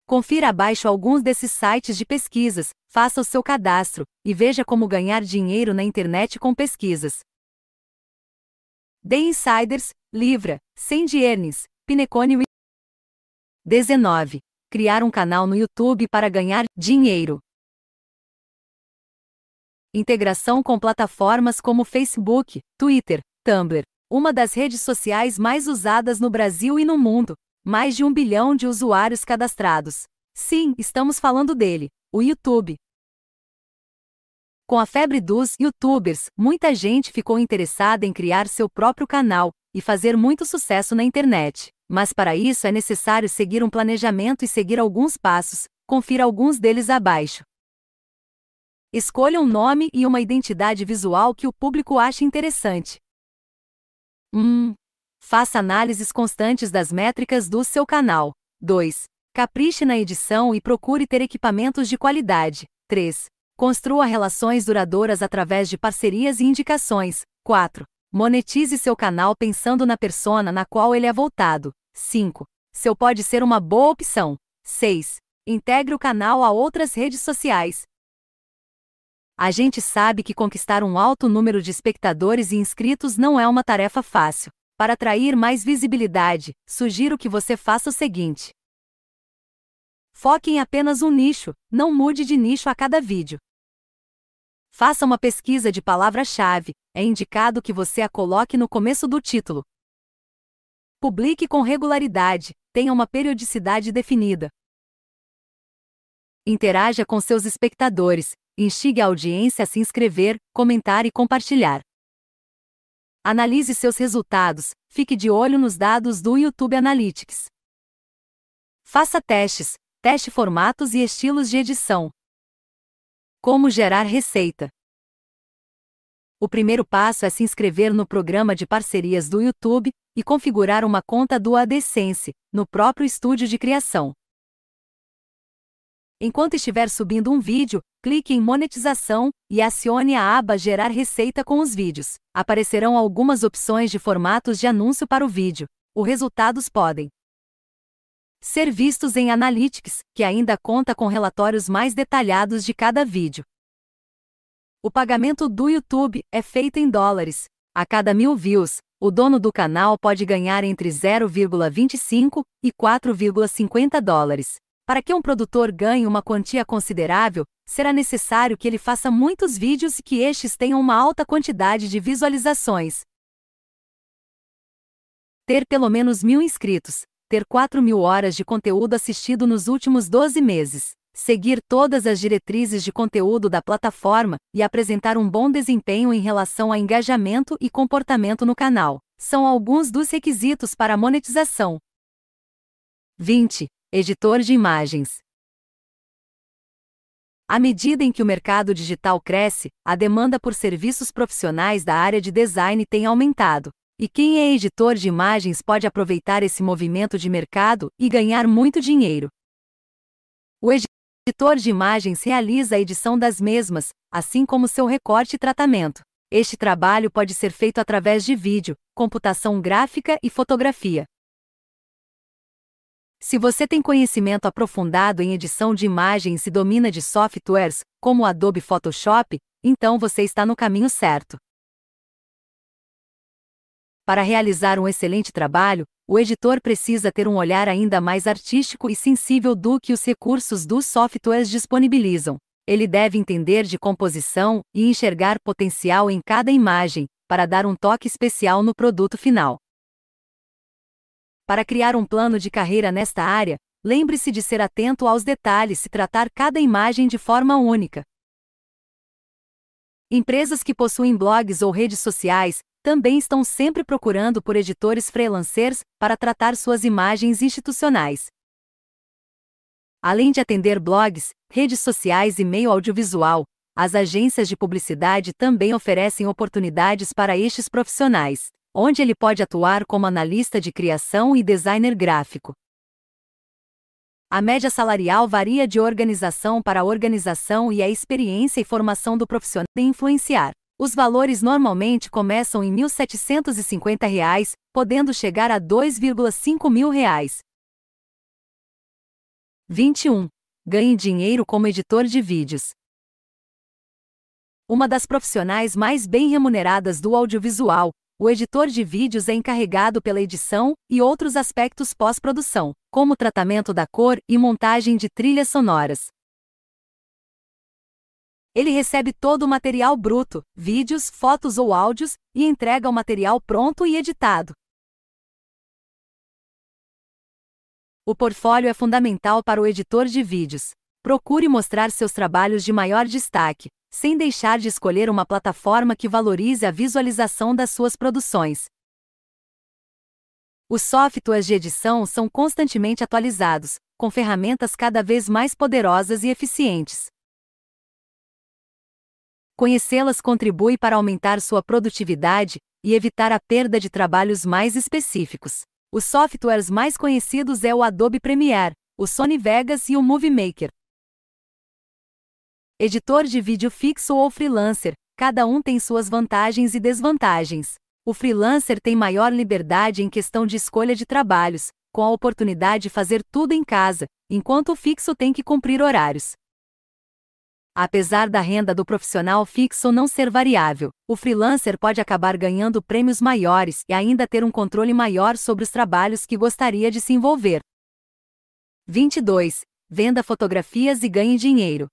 Confira abaixo alguns desses sites de pesquisas, faça o seu cadastro e veja como ganhar dinheiro na internet com pesquisas. The Insiders, Livra, Sandy Earnings, Pinecone 19. Criar um canal no YouTube para ganhar dinheiro. Integração com plataformas como Facebook, Twitter, Tumblr, uma das redes sociais mais usadas no Brasil e no mundo, mais de um bilhão de usuários cadastrados. Sim, estamos falando dele, o YouTube. Com a febre dos youtubers, muita gente ficou interessada em criar seu próprio canal e fazer muito sucesso na internet mas para isso é necessário seguir um planejamento e seguir alguns passos, confira alguns deles abaixo. Escolha um nome e uma identidade visual que o público ache interessante. 1. Um, faça análises constantes das métricas do seu canal. 2. Capriche na edição e procure ter equipamentos de qualidade. 3. Construa relações duradouras através de parcerias e indicações. 4. Monetize seu canal pensando na persona na qual ele é voltado. 5. Seu pode ser uma boa opção. 6. Integre o canal a outras redes sociais. A gente sabe que conquistar um alto número de espectadores e inscritos não é uma tarefa fácil. Para atrair mais visibilidade, sugiro que você faça o seguinte: foque em apenas um nicho, não mude de nicho a cada vídeo. Faça uma pesquisa de palavra-chave, é indicado que você a coloque no começo do título, Publique com regularidade, tenha uma periodicidade definida. Interaja com seus espectadores, instigue a audiência a se inscrever, comentar e compartilhar. Analise seus resultados, fique de olho nos dados do YouTube Analytics. Faça testes, teste formatos e estilos de edição. Como gerar receita. O primeiro passo é se inscrever no programa de parcerias do YouTube e configurar uma conta do AdSense no próprio estúdio de criação. Enquanto estiver subindo um vídeo, clique em Monetização e acione a aba Gerar receita com os vídeos. Aparecerão algumas opções de formatos de anúncio para o vídeo. Os resultados podem ser vistos em Analytics, que ainda conta com relatórios mais detalhados de cada vídeo. O pagamento do YouTube é feito em dólares. A cada mil views, o dono do canal pode ganhar entre 0,25 e 4,50 dólares. Para que um produtor ganhe uma quantia considerável, será necessário que ele faça muitos vídeos e que estes tenham uma alta quantidade de visualizações. Ter pelo menos mil inscritos, ter 4 mil horas de conteúdo assistido nos últimos 12 meses seguir todas as diretrizes de conteúdo da plataforma e apresentar um bom desempenho em relação a engajamento e comportamento no canal. São alguns dos requisitos para a monetização. 20. Editor de imagens. À medida em que o mercado digital cresce, a demanda por serviços profissionais da área de design tem aumentado. E quem é editor de imagens pode aproveitar esse movimento de mercado e ganhar muito dinheiro. O o editor de imagens realiza a edição das mesmas, assim como seu recorte e tratamento. Este trabalho pode ser feito através de vídeo, computação gráfica e fotografia. Se você tem conhecimento aprofundado em edição de imagens e domina de softwares, como Adobe Photoshop, então você está no caminho certo. Para realizar um excelente trabalho, o editor precisa ter um olhar ainda mais artístico e sensível do que os recursos dos softwares disponibilizam. Ele deve entender de composição e enxergar potencial em cada imagem, para dar um toque especial no produto final. Para criar um plano de carreira nesta área, lembre-se de ser atento aos detalhes e tratar cada imagem de forma única. Empresas que possuem blogs ou redes sociais também estão sempre procurando por editores freelancers para tratar suas imagens institucionais. Além de atender blogs, redes sociais e meio audiovisual, as agências de publicidade também oferecem oportunidades para estes profissionais, onde ele pode atuar como analista de criação e designer gráfico. A média salarial varia de organização para organização e a experiência e formação do profissional de influenciar. Os valores normalmente começam em R$ 1.750, reais, podendo chegar a R$ 2,5 mil. Reais. 21. Ganhe dinheiro como editor de vídeos. Uma das profissionais mais bem remuneradas do audiovisual, o editor de vídeos é encarregado pela edição e outros aspectos pós-produção, como tratamento da cor e montagem de trilhas sonoras. Ele recebe todo o material bruto, vídeos, fotos ou áudios, e entrega o material pronto e editado. O portfólio é fundamental para o editor de vídeos. Procure mostrar seus trabalhos de maior destaque, sem deixar de escolher uma plataforma que valorize a visualização das suas produções. Os softwares de edição são constantemente atualizados, com ferramentas cada vez mais poderosas e eficientes. Conhecê-las contribui para aumentar sua produtividade e evitar a perda de trabalhos mais específicos. Os softwares mais conhecidos é o Adobe Premiere, o Sony Vegas e o Movie Maker. Editor de vídeo fixo ou freelancer, cada um tem suas vantagens e desvantagens. O freelancer tem maior liberdade em questão de escolha de trabalhos, com a oportunidade de fazer tudo em casa, enquanto o fixo tem que cumprir horários. Apesar da renda do profissional fixo não ser variável, o freelancer pode acabar ganhando prêmios maiores e ainda ter um controle maior sobre os trabalhos que gostaria de se envolver. 22. Venda fotografias e ganhe dinheiro.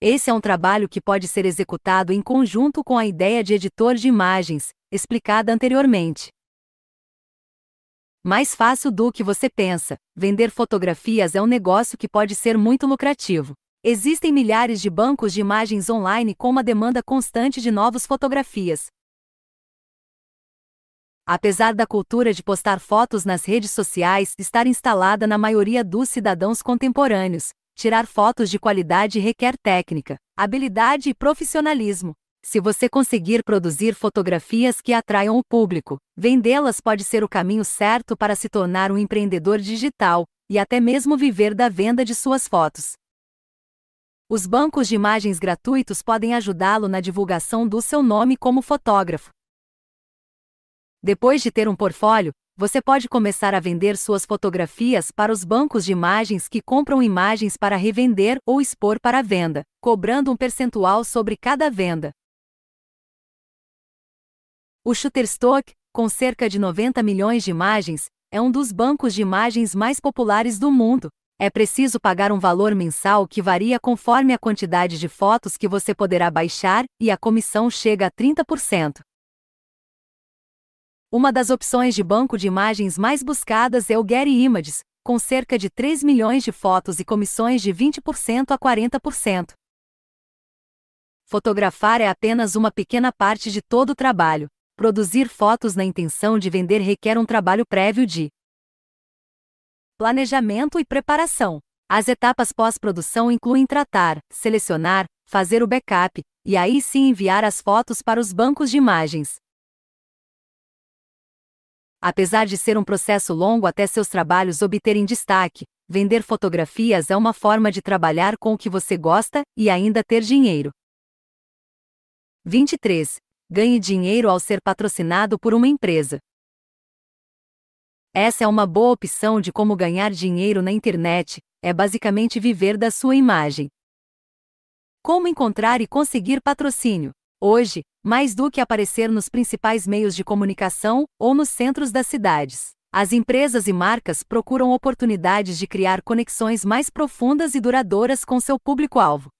Esse é um trabalho que pode ser executado em conjunto com a ideia de editor de imagens, explicada anteriormente. Mais fácil do que você pensa, vender fotografias é um negócio que pode ser muito lucrativo. Existem milhares de bancos de imagens online com uma demanda constante de novas fotografias. Apesar da cultura de postar fotos nas redes sociais estar instalada na maioria dos cidadãos contemporâneos, tirar fotos de qualidade requer técnica, habilidade e profissionalismo. Se você conseguir produzir fotografias que atraiam o público, vendê-las pode ser o caminho certo para se tornar um empreendedor digital e até mesmo viver da venda de suas fotos. Os bancos de imagens gratuitos podem ajudá-lo na divulgação do seu nome como fotógrafo. Depois de ter um portfólio, você pode começar a vender suas fotografias para os bancos de imagens que compram imagens para revender ou expor para venda, cobrando um percentual sobre cada venda. O Shutterstock, com cerca de 90 milhões de imagens, é um dos bancos de imagens mais populares do mundo, é preciso pagar um valor mensal que varia conforme a quantidade de fotos que você poderá baixar, e a comissão chega a 30%. Uma das opções de banco de imagens mais buscadas é o Getty Images, com cerca de 3 milhões de fotos e comissões de 20% a 40%. Fotografar é apenas uma pequena parte de todo o trabalho. Produzir fotos na intenção de vender requer um trabalho prévio de planejamento e preparação. As etapas pós-produção incluem tratar, selecionar, fazer o backup, e aí sim enviar as fotos para os bancos de imagens. Apesar de ser um processo longo até seus trabalhos obterem destaque, vender fotografias é uma forma de trabalhar com o que você gosta e ainda ter dinheiro. 23. Ganhe dinheiro ao ser patrocinado por uma empresa. Essa é uma boa opção de como ganhar dinheiro na internet, é basicamente viver da sua imagem. Como encontrar e conseguir patrocínio? Hoje, mais do que aparecer nos principais meios de comunicação ou nos centros das cidades, as empresas e marcas procuram oportunidades de criar conexões mais profundas e duradouras com seu público-alvo.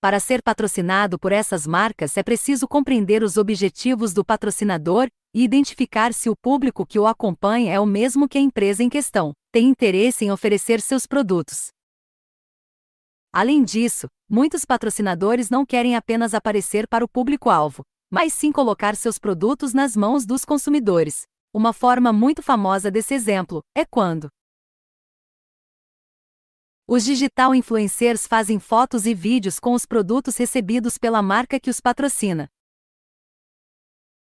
Para ser patrocinado por essas marcas é preciso compreender os objetivos do patrocinador e identificar se o público que o acompanha é o mesmo que a empresa em questão tem interesse em oferecer seus produtos. Além disso, muitos patrocinadores não querem apenas aparecer para o público-alvo, mas sim colocar seus produtos nas mãos dos consumidores. Uma forma muito famosa desse exemplo é quando os digital influencers fazem fotos e vídeos com os produtos recebidos pela marca que os patrocina,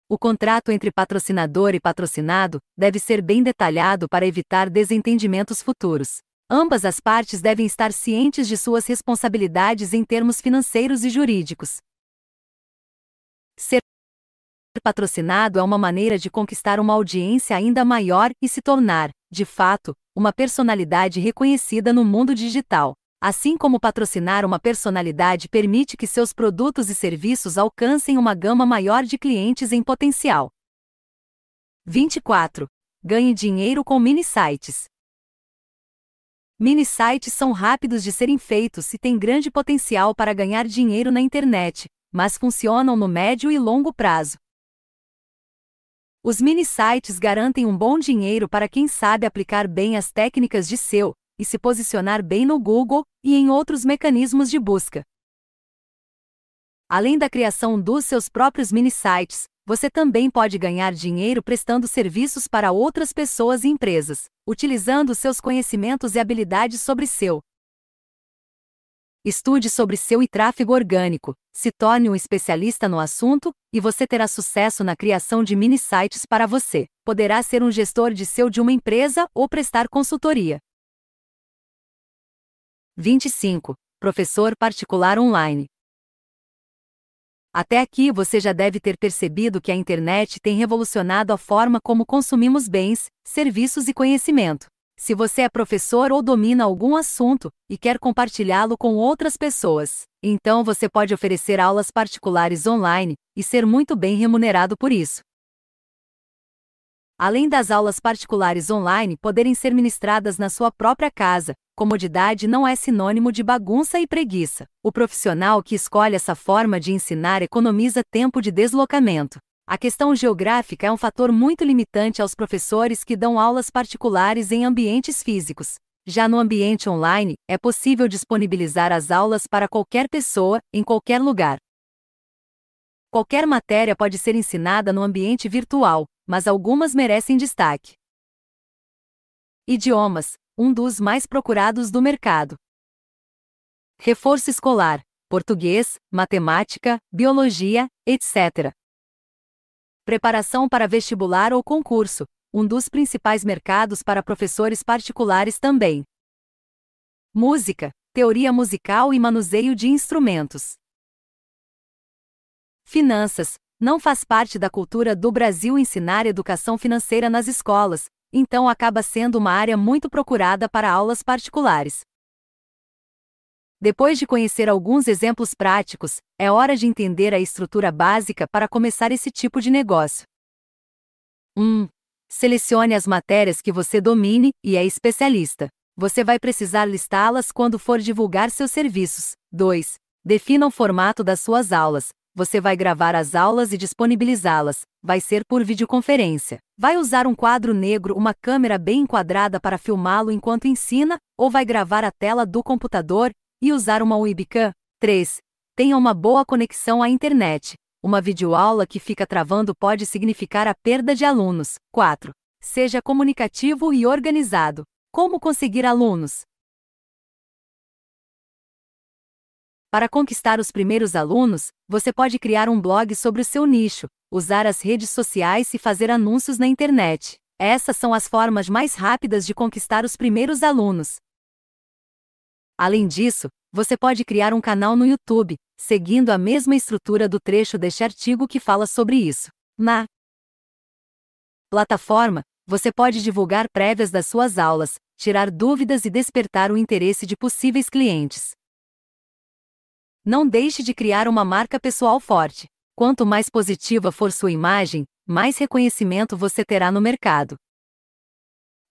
o contrato entre patrocinador e patrocinado deve ser bem detalhado para evitar desentendimentos futuros. Ambas as partes devem estar cientes de suas responsabilidades em termos financeiros e jurídicos. Ser patrocinado é uma maneira de conquistar uma audiência ainda maior e se tornar, de fato, uma personalidade reconhecida no mundo digital assim como patrocinar uma personalidade permite que seus produtos e serviços alcancem uma gama maior de clientes em potencial. 24. Ganhe dinheiro com mini-sites. Mini-sites são rápidos de serem feitos e têm grande potencial para ganhar dinheiro na internet, mas funcionam no médio e longo prazo. Os mini-sites garantem um bom dinheiro para quem sabe aplicar bem as técnicas de SEO, e se posicionar bem no Google e em outros mecanismos de busca. Além da criação dos seus próprios mini-sites, você também pode ganhar dinheiro prestando serviços para outras pessoas e empresas, utilizando seus conhecimentos e habilidades sobre seu. Estude sobre seu e tráfego orgânico, se torne um especialista no assunto e você terá sucesso na criação de mini sites para você. Poderá ser um gestor de seu de uma empresa ou prestar consultoria. 25. Professor particular online. Até aqui você já deve ter percebido que a internet tem revolucionado a forma como consumimos bens, serviços e conhecimento. Se você é professor ou domina algum assunto e quer compartilhá-lo com outras pessoas, então você pode oferecer aulas particulares online e ser muito bem remunerado por isso além das aulas particulares online poderem ser ministradas na sua própria casa. Comodidade não é sinônimo de bagunça e preguiça. O profissional que escolhe essa forma de ensinar economiza tempo de deslocamento. A questão geográfica é um fator muito limitante aos professores que dão aulas particulares em ambientes físicos. Já no ambiente online, é possível disponibilizar as aulas para qualquer pessoa, em qualquer lugar. Qualquer matéria pode ser ensinada no ambiente virtual, mas algumas merecem destaque. Idiomas, um dos mais procurados do mercado. Reforço escolar, português, matemática, biologia, etc. Preparação para vestibular ou concurso, um dos principais mercados para professores particulares também. Música, teoria musical e manuseio de instrumentos. Finanças, não faz parte da cultura do Brasil ensinar educação financeira nas escolas, então acaba sendo uma área muito procurada para aulas particulares. Depois de conhecer alguns exemplos práticos, é hora de entender a estrutura básica para começar esse tipo de negócio. 1. Um, selecione as matérias que você domine e é especialista. Você vai precisar listá-las quando for divulgar seus serviços. 2. Defina o formato das suas aulas. Você vai gravar as aulas e disponibilizá-las, vai ser por videoconferência. Vai usar um quadro negro, uma câmera bem enquadrada para filmá-lo enquanto ensina, ou vai gravar a tela do computador e usar uma webcam. 3. Tenha uma boa conexão à internet. Uma videoaula que fica travando pode significar a perda de alunos. 4. Seja comunicativo e organizado. Como conseguir alunos? Para conquistar os primeiros alunos, você pode criar um blog sobre o seu nicho, usar as redes sociais e fazer anúncios na internet. Essas são as formas mais rápidas de conquistar os primeiros alunos. Além disso, você pode criar um canal no YouTube, seguindo a mesma estrutura do trecho deste artigo que fala sobre isso. Na plataforma, você pode divulgar prévias das suas aulas, tirar dúvidas e despertar o interesse de possíveis clientes. Não deixe de criar uma marca pessoal forte. Quanto mais positiva for sua imagem, mais reconhecimento você terá no mercado.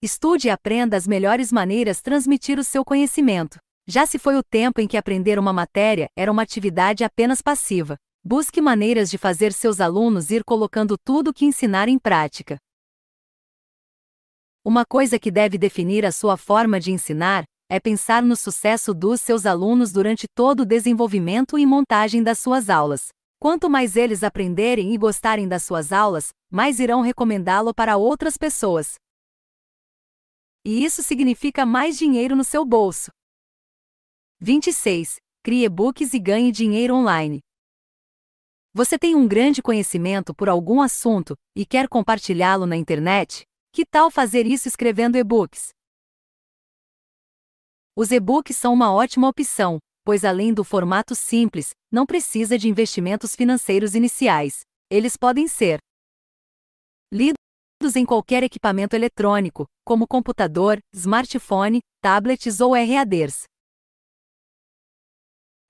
Estude e aprenda as melhores maneiras de transmitir o seu conhecimento. Já se foi o tempo em que aprender uma matéria era uma atividade apenas passiva. Busque maneiras de fazer seus alunos ir colocando tudo o que ensinar em prática. Uma coisa que deve definir a sua forma de ensinar é pensar no sucesso dos seus alunos durante todo o desenvolvimento e montagem das suas aulas. Quanto mais eles aprenderem e gostarem das suas aulas, mais irão recomendá-lo para outras pessoas. E isso significa mais dinheiro no seu bolso. 26. Crie e-books e ganhe dinheiro online. Você tem um grande conhecimento por algum assunto e quer compartilhá-lo na internet? Que tal fazer isso escrevendo e-books? Os e-books são uma ótima opção, pois além do formato simples, não precisa de investimentos financeiros iniciais. Eles podem ser lidos em qualquer equipamento eletrônico, como computador, smartphone, tablets ou RADs.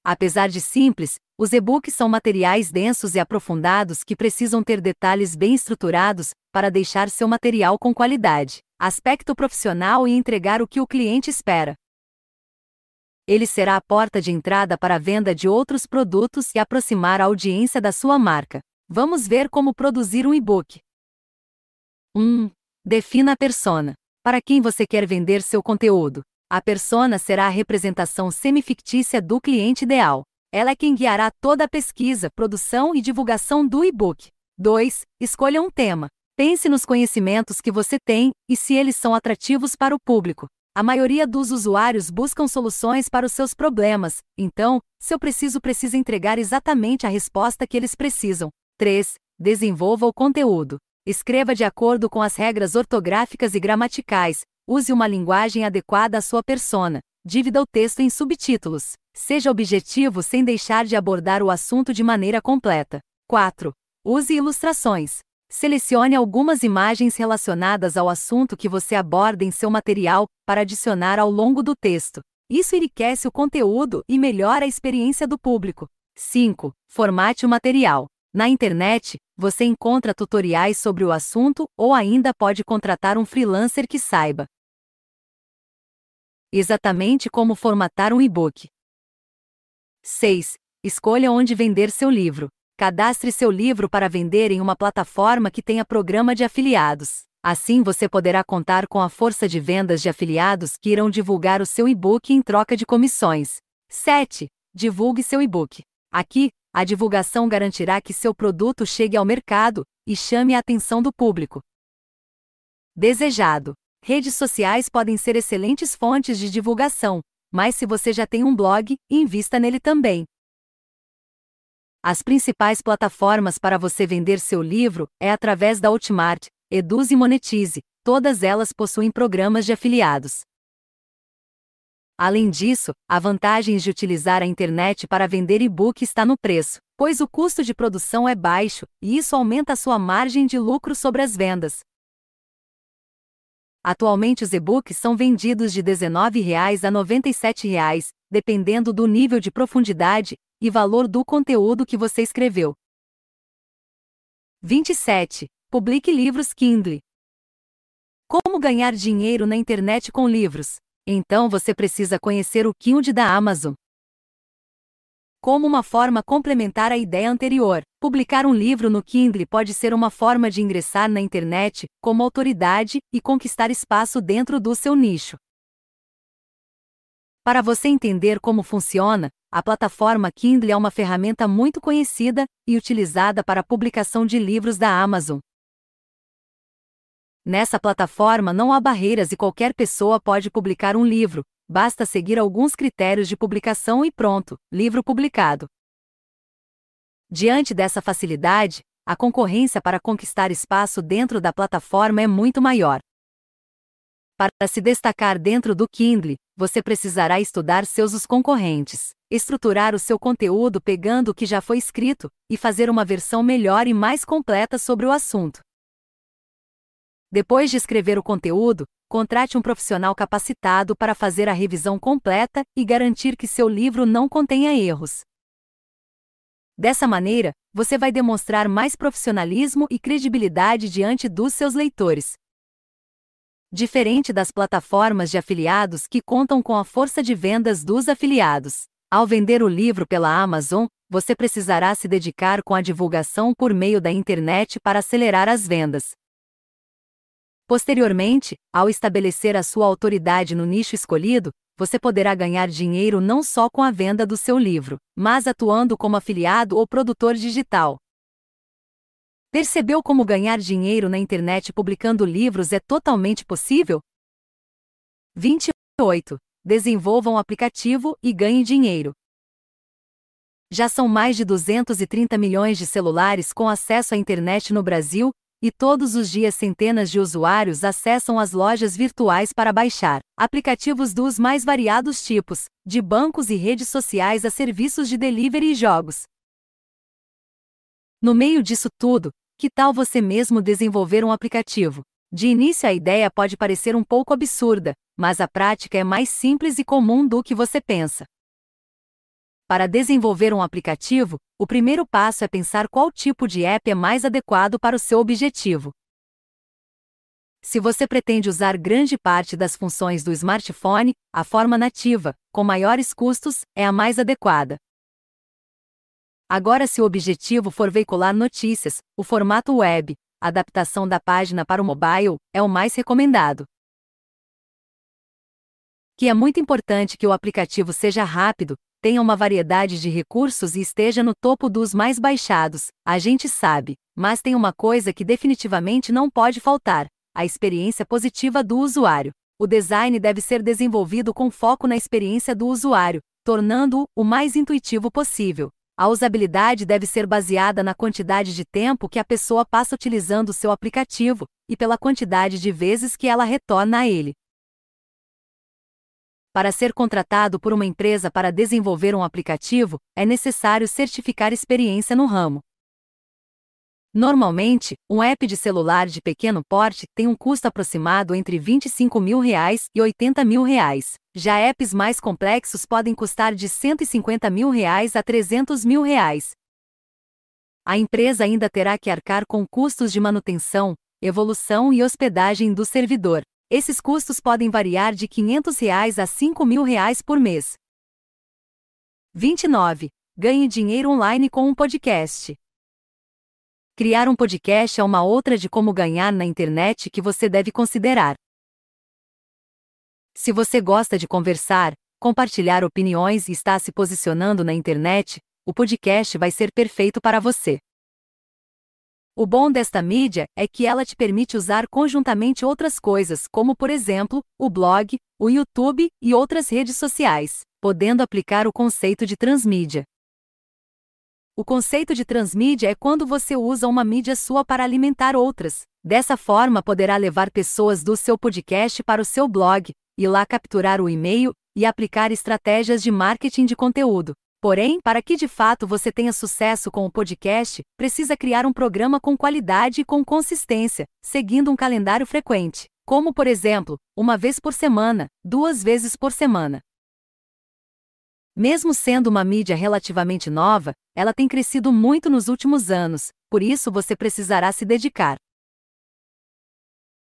Apesar de simples, os e-books são materiais densos e aprofundados que precisam ter detalhes bem estruturados para deixar seu material com qualidade, aspecto profissional e entregar o que o cliente espera ele será a porta de entrada para a venda de outros produtos e aproximar a audiência da sua marca. Vamos ver como produzir um e-book. 1. Um, defina a persona. Para quem você quer vender seu conteúdo? A persona será a representação semifictícia do cliente ideal. Ela é quem guiará toda a pesquisa, produção e divulgação do e-book. 2. Escolha um tema. Pense nos conhecimentos que você tem e se eles são atrativos para o público. A maioria dos usuários buscam soluções para os seus problemas, então, seu preciso precisa entregar exatamente a resposta que eles precisam. 3. Desenvolva o conteúdo. Escreva de acordo com as regras ortográficas e gramaticais. Use uma linguagem adequada à sua persona. Divida o texto em subtítulos. Seja objetivo sem deixar de abordar o assunto de maneira completa. 4. Use ilustrações. Selecione algumas imagens relacionadas ao assunto que você aborda em seu material para adicionar ao longo do texto. Isso enriquece o conteúdo e melhora a experiência do público. 5. Formate o material. Na internet, você encontra tutoriais sobre o assunto ou ainda pode contratar um freelancer que saiba exatamente como formatar um e-book. 6. Escolha onde vender seu livro. Cadastre seu livro para vender em uma plataforma que tenha programa de afiliados. Assim você poderá contar com a força de vendas de afiliados que irão divulgar o seu e-book em troca de comissões. 7. Divulgue seu e-book. Aqui, a divulgação garantirá que seu produto chegue ao mercado e chame a atenção do público. Desejado. Redes sociais podem ser excelentes fontes de divulgação, mas se você já tem um blog, invista nele também. As principais plataformas para você vender seu livro é através da Ultimart, Eduz e Monetize, todas elas possuem programas de afiliados. Além disso, a vantagem de utilizar a internet para vender e-book está no preço, pois o custo de produção é baixo e isso aumenta a sua margem de lucro sobre as vendas. Atualmente os e-books são vendidos de R$ 19 a R$ 97,00, dependendo do nível de profundidade e valor do conteúdo que você escreveu. 27. Publique livros Kindle. Como ganhar dinheiro na internet com livros? Então você precisa conhecer o Kindle da Amazon. Como uma forma complementar à ideia anterior, publicar um livro no Kindle pode ser uma forma de ingressar na internet como autoridade e conquistar espaço dentro do seu nicho. Para você entender como funciona, a plataforma Kindle é uma ferramenta muito conhecida e utilizada para a publicação de livros da Amazon. Nessa plataforma não há barreiras e qualquer pessoa pode publicar um livro, basta seguir alguns critérios de publicação e pronto livro publicado. Diante dessa facilidade, a concorrência para conquistar espaço dentro da plataforma é muito maior. Para se destacar dentro do Kindle, você precisará estudar seus os concorrentes, estruturar o seu conteúdo pegando o que já foi escrito e fazer uma versão melhor e mais completa sobre o assunto. Depois de escrever o conteúdo, contrate um profissional capacitado para fazer a revisão completa e garantir que seu livro não contenha erros. Dessa maneira, você vai demonstrar mais profissionalismo e credibilidade diante dos seus leitores, Diferente das plataformas de afiliados que contam com a força de vendas dos afiliados. Ao vender o livro pela Amazon, você precisará se dedicar com a divulgação por meio da internet para acelerar as vendas. Posteriormente, ao estabelecer a sua autoridade no nicho escolhido, você poderá ganhar dinheiro não só com a venda do seu livro, mas atuando como afiliado ou produtor digital. Percebeu como ganhar dinheiro na internet publicando livros é totalmente possível? 28. Desenvolva um aplicativo e ganhe dinheiro. Já são mais de 230 milhões de celulares com acesso à internet no Brasil, e todos os dias centenas de usuários acessam as lojas virtuais para baixar aplicativos dos mais variados tipos, de bancos e redes sociais a serviços de delivery e jogos. No meio disso tudo, que tal você mesmo desenvolver um aplicativo? De início a ideia pode parecer um pouco absurda, mas a prática é mais simples e comum do que você pensa. Para desenvolver um aplicativo, o primeiro passo é pensar qual tipo de app é mais adequado para o seu objetivo. Se você pretende usar grande parte das funções do smartphone, a forma nativa, com maiores custos, é a mais adequada. Agora, se o objetivo for veicular notícias, o formato web, adaptação da página para o mobile, é o mais recomendado. Que é muito importante que o aplicativo seja rápido, tenha uma variedade de recursos e esteja no topo dos mais baixados, a gente sabe, mas tem uma coisa que definitivamente não pode faltar: a experiência positiva do usuário. O design deve ser desenvolvido com foco na experiência do usuário, tornando-o o mais intuitivo possível. A usabilidade deve ser baseada na quantidade de tempo que a pessoa passa utilizando o seu aplicativo e pela quantidade de vezes que ela retorna a ele. Para ser contratado por uma empresa para desenvolver um aplicativo, é necessário certificar experiência no ramo. Normalmente, um app de celular de pequeno porte tem um custo aproximado entre R$ 25 mil reais e R$ 80 mil. Reais. Já apps mais complexos podem custar de R$ 150 mil reais a R$ 300 mil. Reais. A empresa ainda terá que arcar com custos de manutenção, evolução e hospedagem do servidor. Esses custos podem variar de R$ 500 reais a R$ 5 mil reais por mês. 29. Ganhe dinheiro online com um podcast. Criar um podcast é uma outra de como ganhar na internet que você deve considerar. Se você gosta de conversar, compartilhar opiniões e está se posicionando na internet, o podcast vai ser perfeito para você. O bom desta mídia é que ela te permite usar conjuntamente outras coisas, como por exemplo, o blog, o YouTube e outras redes sociais, podendo aplicar o conceito de transmídia. O conceito de transmídia é quando você usa uma mídia sua para alimentar outras. Dessa forma, poderá levar pessoas do seu podcast para o seu blog, e lá capturar o e-mail e aplicar estratégias de marketing de conteúdo. Porém, para que de fato você tenha sucesso com o podcast, precisa criar um programa com qualidade e com consistência, seguindo um calendário frequente, como por exemplo, uma vez por semana, duas vezes por semana. Mesmo sendo uma mídia relativamente nova, ela tem crescido muito nos últimos anos, por isso você precisará se dedicar.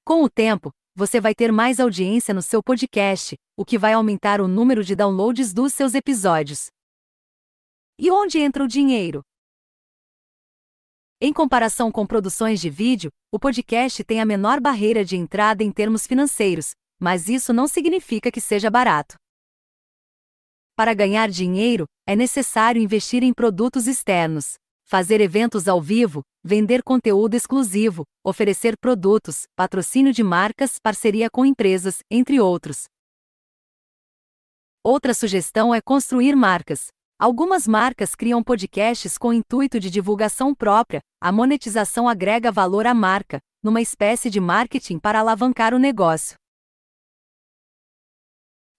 Com o tempo, você vai ter mais audiência no seu podcast, o que vai aumentar o número de downloads dos seus episódios. E onde entra o dinheiro? Em comparação com produções de vídeo, o podcast tem a menor barreira de entrada em termos financeiros, mas isso não significa que seja barato. Para ganhar dinheiro, é necessário investir em produtos externos, fazer eventos ao vivo, vender conteúdo exclusivo, oferecer produtos, patrocínio de marcas, parceria com empresas, entre outros. Outra sugestão é construir marcas. Algumas marcas criam podcasts com intuito de divulgação própria, a monetização agrega valor à marca, numa espécie de marketing para alavancar o negócio.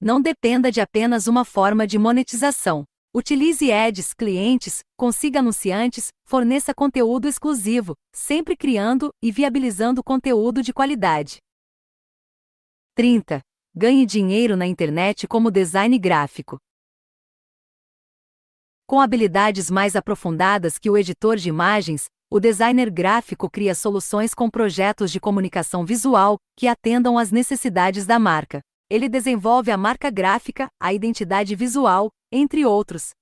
Não dependa de apenas uma forma de monetização. Utilize ads, clientes, consiga anunciantes, forneça conteúdo exclusivo, sempre criando e viabilizando conteúdo de qualidade. 30. Ganhe dinheiro na internet como design gráfico. Com habilidades mais aprofundadas que o editor de imagens, o designer gráfico cria soluções com projetos de comunicação visual que atendam às necessidades da marca ele desenvolve a marca gráfica, a identidade visual, entre outros.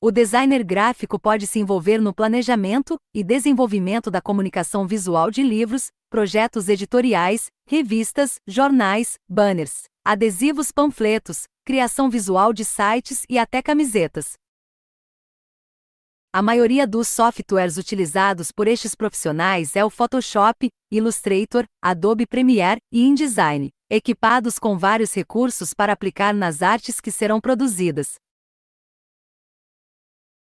O designer gráfico pode se envolver no planejamento e desenvolvimento da comunicação visual de livros, projetos editoriais, revistas, jornais, banners, adesivos, panfletos, criação visual de sites e até camisetas. A maioria dos softwares utilizados por estes profissionais é o Photoshop, Illustrator, Adobe Premiere e InDesign, equipados com vários recursos para aplicar nas artes que serão produzidas.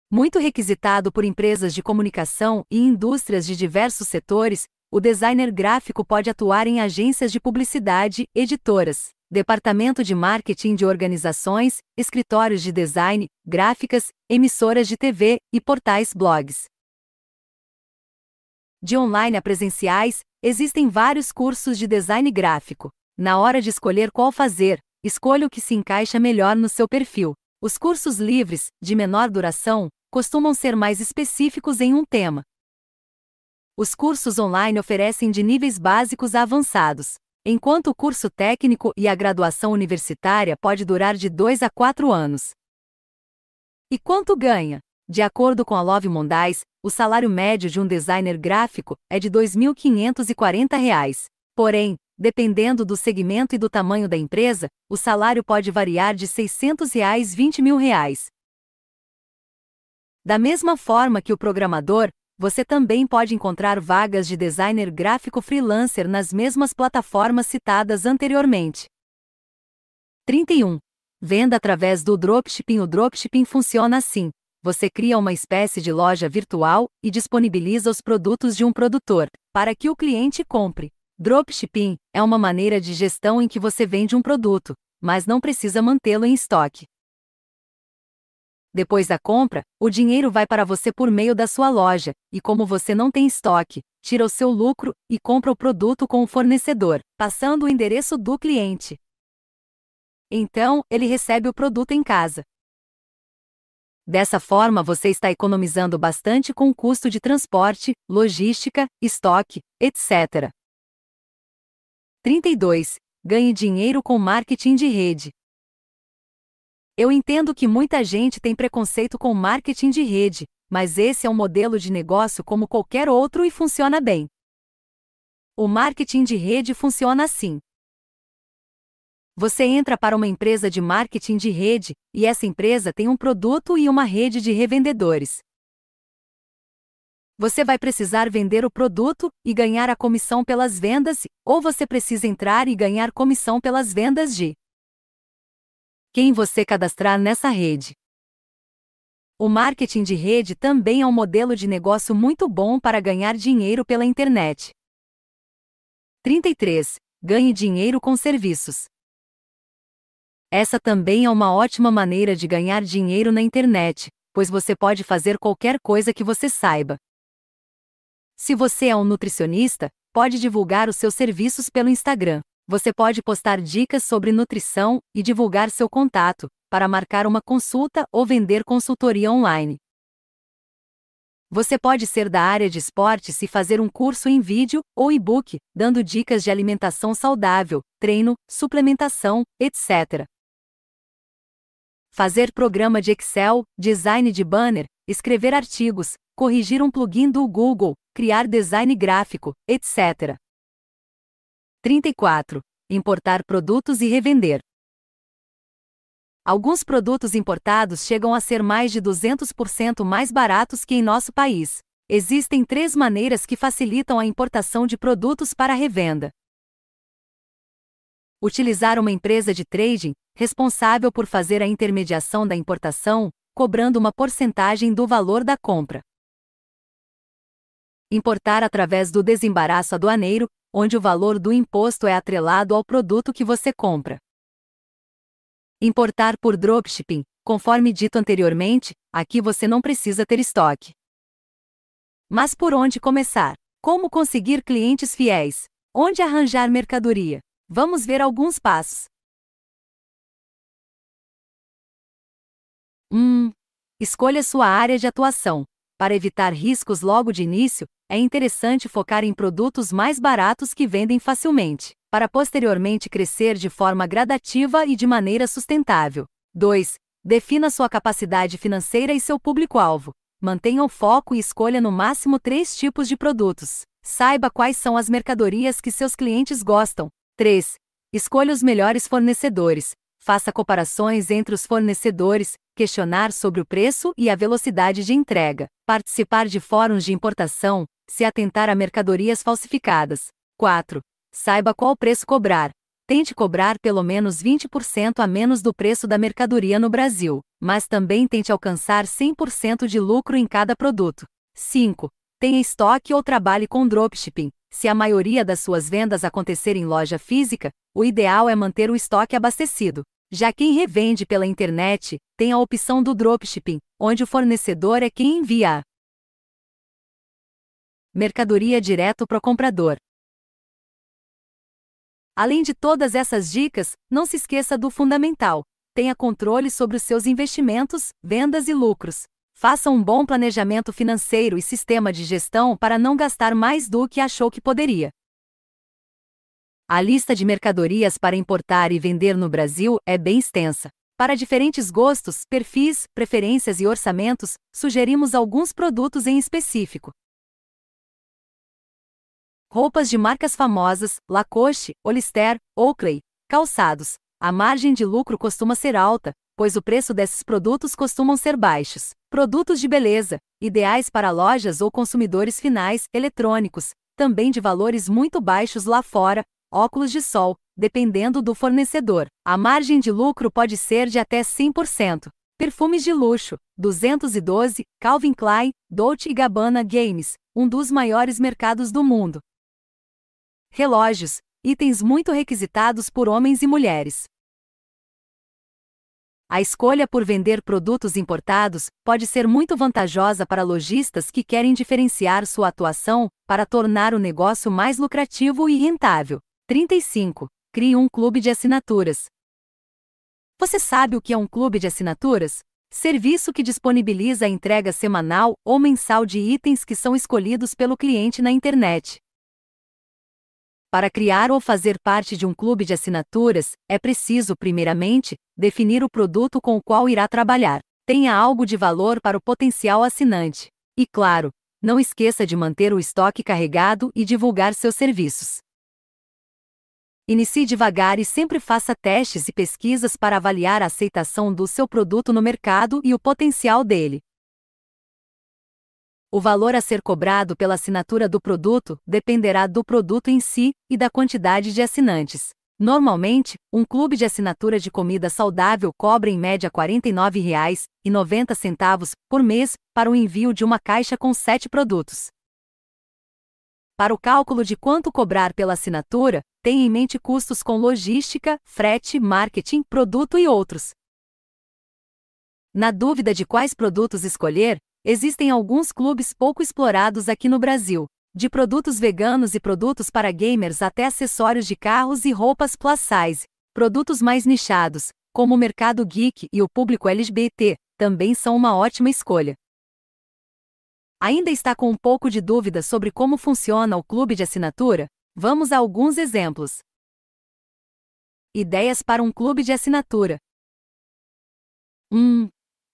Muito requisitado por empresas de comunicação e indústrias de diversos setores, o designer gráfico pode atuar em agências de publicidade, editoras, departamento de marketing de organizações, escritórios de design, gráficas, emissoras de TV e portais blogs. De online a presenciais, existem vários cursos de design gráfico. Na hora de escolher qual fazer, escolha o que se encaixa melhor no seu perfil. Os cursos livres, de menor duração, costumam ser mais específicos em um tema. Os cursos online oferecem de níveis básicos a avançados enquanto o curso técnico e a graduação universitária pode durar de 2 a 4 anos. E quanto ganha? De acordo com a Love Mondays, o salário médio de um designer gráfico é de R$ 2.540. Porém, dependendo do segmento e do tamanho da empresa, o salário pode variar de R$ 600 a R$ 20.000. mil. Reais. Da mesma forma que o programador, você também pode encontrar vagas de designer gráfico freelancer nas mesmas plataformas citadas anteriormente. 31. Venda através do dropshipping. O dropshipping funciona assim: você cria uma espécie de loja virtual e disponibiliza os produtos de um produtor para que o cliente compre. Dropshipping é uma maneira de gestão em que você vende um produto, mas não precisa mantê-lo em estoque. Depois da compra, o dinheiro vai para você por meio da sua loja, e como você não tem estoque, tira o seu lucro e compra o produto com o fornecedor, passando o endereço do cliente. Então, ele recebe o produto em casa. Dessa forma, você está economizando bastante com o custo de transporte, logística, estoque, etc. 32. Ganhe dinheiro com marketing de rede. Eu entendo que muita gente tem preconceito com marketing de rede, mas esse é um modelo de negócio como qualquer outro e funciona bem. O marketing de rede funciona assim. Você entra para uma empresa de marketing de rede, e essa empresa tem um produto e uma rede de revendedores. Você vai precisar vender o produto e ganhar a comissão pelas vendas, ou você precisa entrar e ganhar comissão pelas vendas de quem você cadastrar nessa rede. O marketing de rede também é um modelo de negócio muito bom para ganhar dinheiro pela internet. 33. Ganhe dinheiro com serviços. Essa também é uma ótima maneira de ganhar dinheiro na internet, pois você pode fazer qualquer coisa que você saiba. Se você é um nutricionista, pode divulgar os seus serviços pelo Instagram. Você pode postar dicas sobre nutrição e divulgar seu contato para marcar uma consulta ou vender consultoria online. Você pode ser da área de esportes e fazer um curso em vídeo ou e-book, dando dicas de alimentação saudável, treino, suplementação, etc. Fazer programa de Excel, design de banner, escrever artigos, corrigir um plugin do Google, criar design gráfico, etc. 34. Importar produtos e revender. Alguns produtos importados chegam a ser mais de 200% mais baratos que em nosso país. Existem três maneiras que facilitam a importação de produtos para revenda. Utilizar uma empresa de trading, responsável por fazer a intermediação da importação, cobrando uma porcentagem do valor da compra importar através do desembaraço aduaneiro, onde o valor do imposto é atrelado ao produto que você compra. Importar por dropshipping, conforme dito anteriormente, aqui você não precisa ter estoque. Mas por onde começar? Como conseguir clientes fiéis? Onde arranjar mercadoria? Vamos ver alguns passos. Hum, escolha sua área de atuação. Para evitar riscos logo de início, é interessante focar em produtos mais baratos que vendem facilmente, para posteriormente crescer de forma gradativa e de maneira sustentável. 2. Defina sua capacidade financeira e seu público-alvo. Mantenha o foco e escolha no máximo três tipos de produtos. Saiba quais são as mercadorias que seus clientes gostam. 3. Escolha os melhores fornecedores. Faça comparações entre os fornecedores, questionar sobre o preço e a velocidade de entrega, participar de fóruns de importação, se atentar a mercadorias falsificadas. 4. Saiba qual preço cobrar. Tente cobrar pelo menos 20% a menos do preço da mercadoria no Brasil, mas também tente alcançar 100% de lucro em cada produto. 5. Tenha estoque ou trabalhe com dropshipping. Se a maioria das suas vendas acontecer em loja física, o ideal é manter o estoque abastecido. Já quem revende pela internet, tem a opção do dropshipping, onde o fornecedor é quem envia. Mercadoria direto o comprador. Além de todas essas dicas, não se esqueça do fundamental. Tenha controle sobre os seus investimentos, vendas e lucros. Faça um bom planejamento financeiro e sistema de gestão para não gastar mais do que achou que poderia. A lista de mercadorias para importar e vender no Brasil é bem extensa. Para diferentes gostos, perfis, preferências e orçamentos, sugerimos alguns produtos em específico roupas de marcas famosas, Lacoste, Hollister, Oakley, calçados. A margem de lucro costuma ser alta, pois o preço desses produtos costumam ser baixos. Produtos de beleza, ideais para lojas ou consumidores finais, eletrônicos, também de valores muito baixos lá fora, óculos de sol, dependendo do fornecedor. A margem de lucro pode ser de até 100%. Perfumes de luxo, 212, Calvin Klein, Dolce Gabbana Games, um dos maiores mercados do mundo relógios, itens muito requisitados por homens e mulheres. A escolha por vender produtos importados pode ser muito vantajosa para lojistas que querem diferenciar sua atuação para tornar o negócio mais lucrativo e rentável. 35. Crie um clube de assinaturas. Você sabe o que é um clube de assinaturas? Serviço que disponibiliza a entrega semanal ou mensal de itens que são escolhidos pelo cliente na internet. Para criar ou fazer parte de um clube de assinaturas, é preciso, primeiramente, definir o produto com o qual irá trabalhar. Tenha algo de valor para o potencial assinante. E claro, não esqueça de manter o estoque carregado e divulgar seus serviços. Inicie devagar e sempre faça testes e pesquisas para avaliar a aceitação do seu produto no mercado e o potencial dele. O valor a ser cobrado pela assinatura do produto dependerá do produto em si e da quantidade de assinantes. Normalmente, um clube de assinatura de comida saudável cobra em média R$ 49,90 por mês para o envio de uma caixa com sete produtos. Para o cálculo de quanto cobrar pela assinatura, tenha em mente custos com logística, frete, marketing, produto e outros. Na dúvida de quais produtos escolher, Existem alguns clubes pouco explorados aqui no Brasil, de produtos veganos e produtos para gamers até acessórios de carros e roupas plus size. Produtos mais nichados, como o mercado geek e o público LGBT, também são uma ótima escolha. Ainda está com um pouco de dúvida sobre como funciona o clube de assinatura? Vamos a alguns exemplos. Ideias para um clube de assinatura. 1. Um,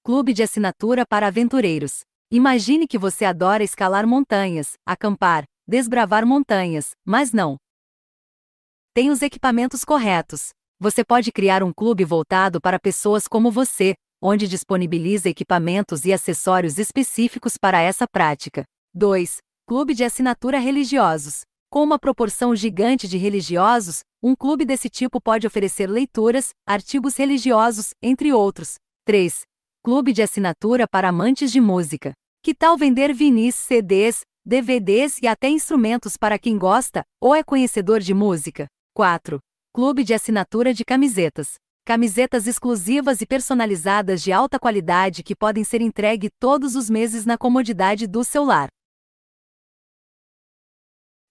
clube de assinatura para aventureiros. Imagine que você adora escalar montanhas, acampar, desbravar montanhas, mas não. Tem os equipamentos corretos. Você pode criar um clube voltado para pessoas como você, onde disponibiliza equipamentos e acessórios específicos para essa prática. 2. Clube de assinatura religiosos. Com uma proporção gigante de religiosos, um clube desse tipo pode oferecer leituras, artigos religiosos, entre outros. 3 clube de assinatura para amantes de música. Que tal vender vinis, CDs, DVDs e até instrumentos para quem gosta ou é conhecedor de música? 4. Clube de assinatura de camisetas. Camisetas exclusivas e personalizadas de alta qualidade que podem ser entregue todos os meses na comodidade do seu lar.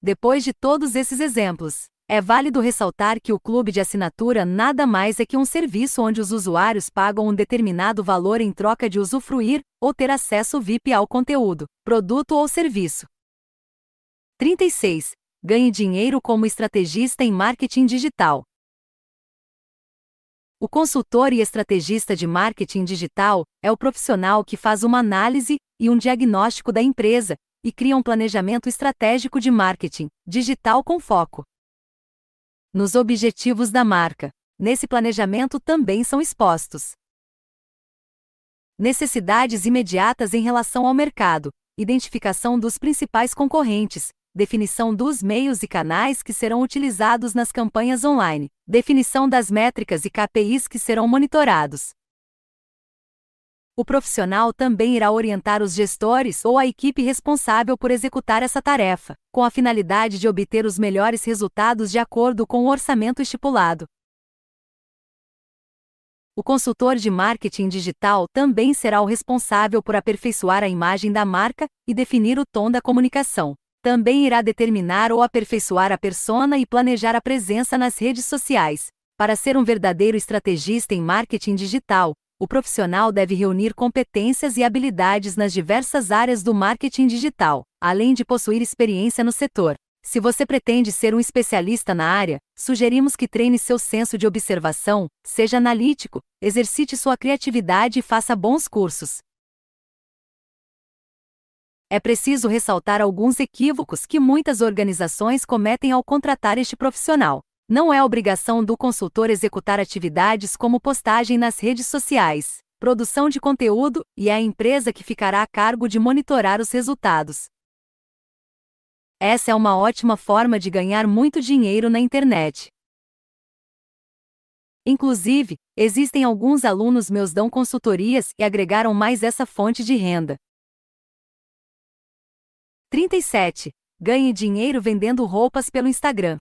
Depois de todos esses exemplos, é válido ressaltar que o clube de assinatura nada mais é que um serviço onde os usuários pagam um determinado valor em troca de usufruir ou ter acesso VIP ao conteúdo, produto ou serviço. 36. Ganhe dinheiro como estrategista em marketing digital. O consultor e estrategista de marketing digital é o profissional que faz uma análise e um diagnóstico da empresa e cria um planejamento estratégico de marketing digital com foco nos objetivos da marca. Nesse planejamento também são expostos necessidades imediatas em relação ao mercado, identificação dos principais concorrentes, definição dos meios e canais que serão utilizados nas campanhas online, definição das métricas e KPIs que serão monitorados. O profissional também irá orientar os gestores ou a equipe responsável por executar essa tarefa, com a finalidade de obter os melhores resultados de acordo com o orçamento estipulado. O consultor de marketing digital também será o responsável por aperfeiçoar a imagem da marca e definir o tom da comunicação. Também irá determinar ou aperfeiçoar a persona e planejar a presença nas redes sociais. Para ser um verdadeiro estrategista em marketing digital, o profissional deve reunir competências e habilidades nas diversas áreas do marketing digital, além de possuir experiência no setor. Se você pretende ser um especialista na área, sugerimos que treine seu senso de observação, seja analítico, exercite sua criatividade e faça bons cursos. É preciso ressaltar alguns equívocos que muitas organizações cometem ao contratar este profissional. Não é obrigação do consultor executar atividades como postagem nas redes sociais, produção de conteúdo, e é a empresa que ficará a cargo de monitorar os resultados. Essa é uma ótima forma de ganhar muito dinheiro na internet. Inclusive, existem alguns alunos meus dão consultorias e agregaram mais essa fonte de renda. 37. Ganhe dinheiro vendendo roupas pelo Instagram.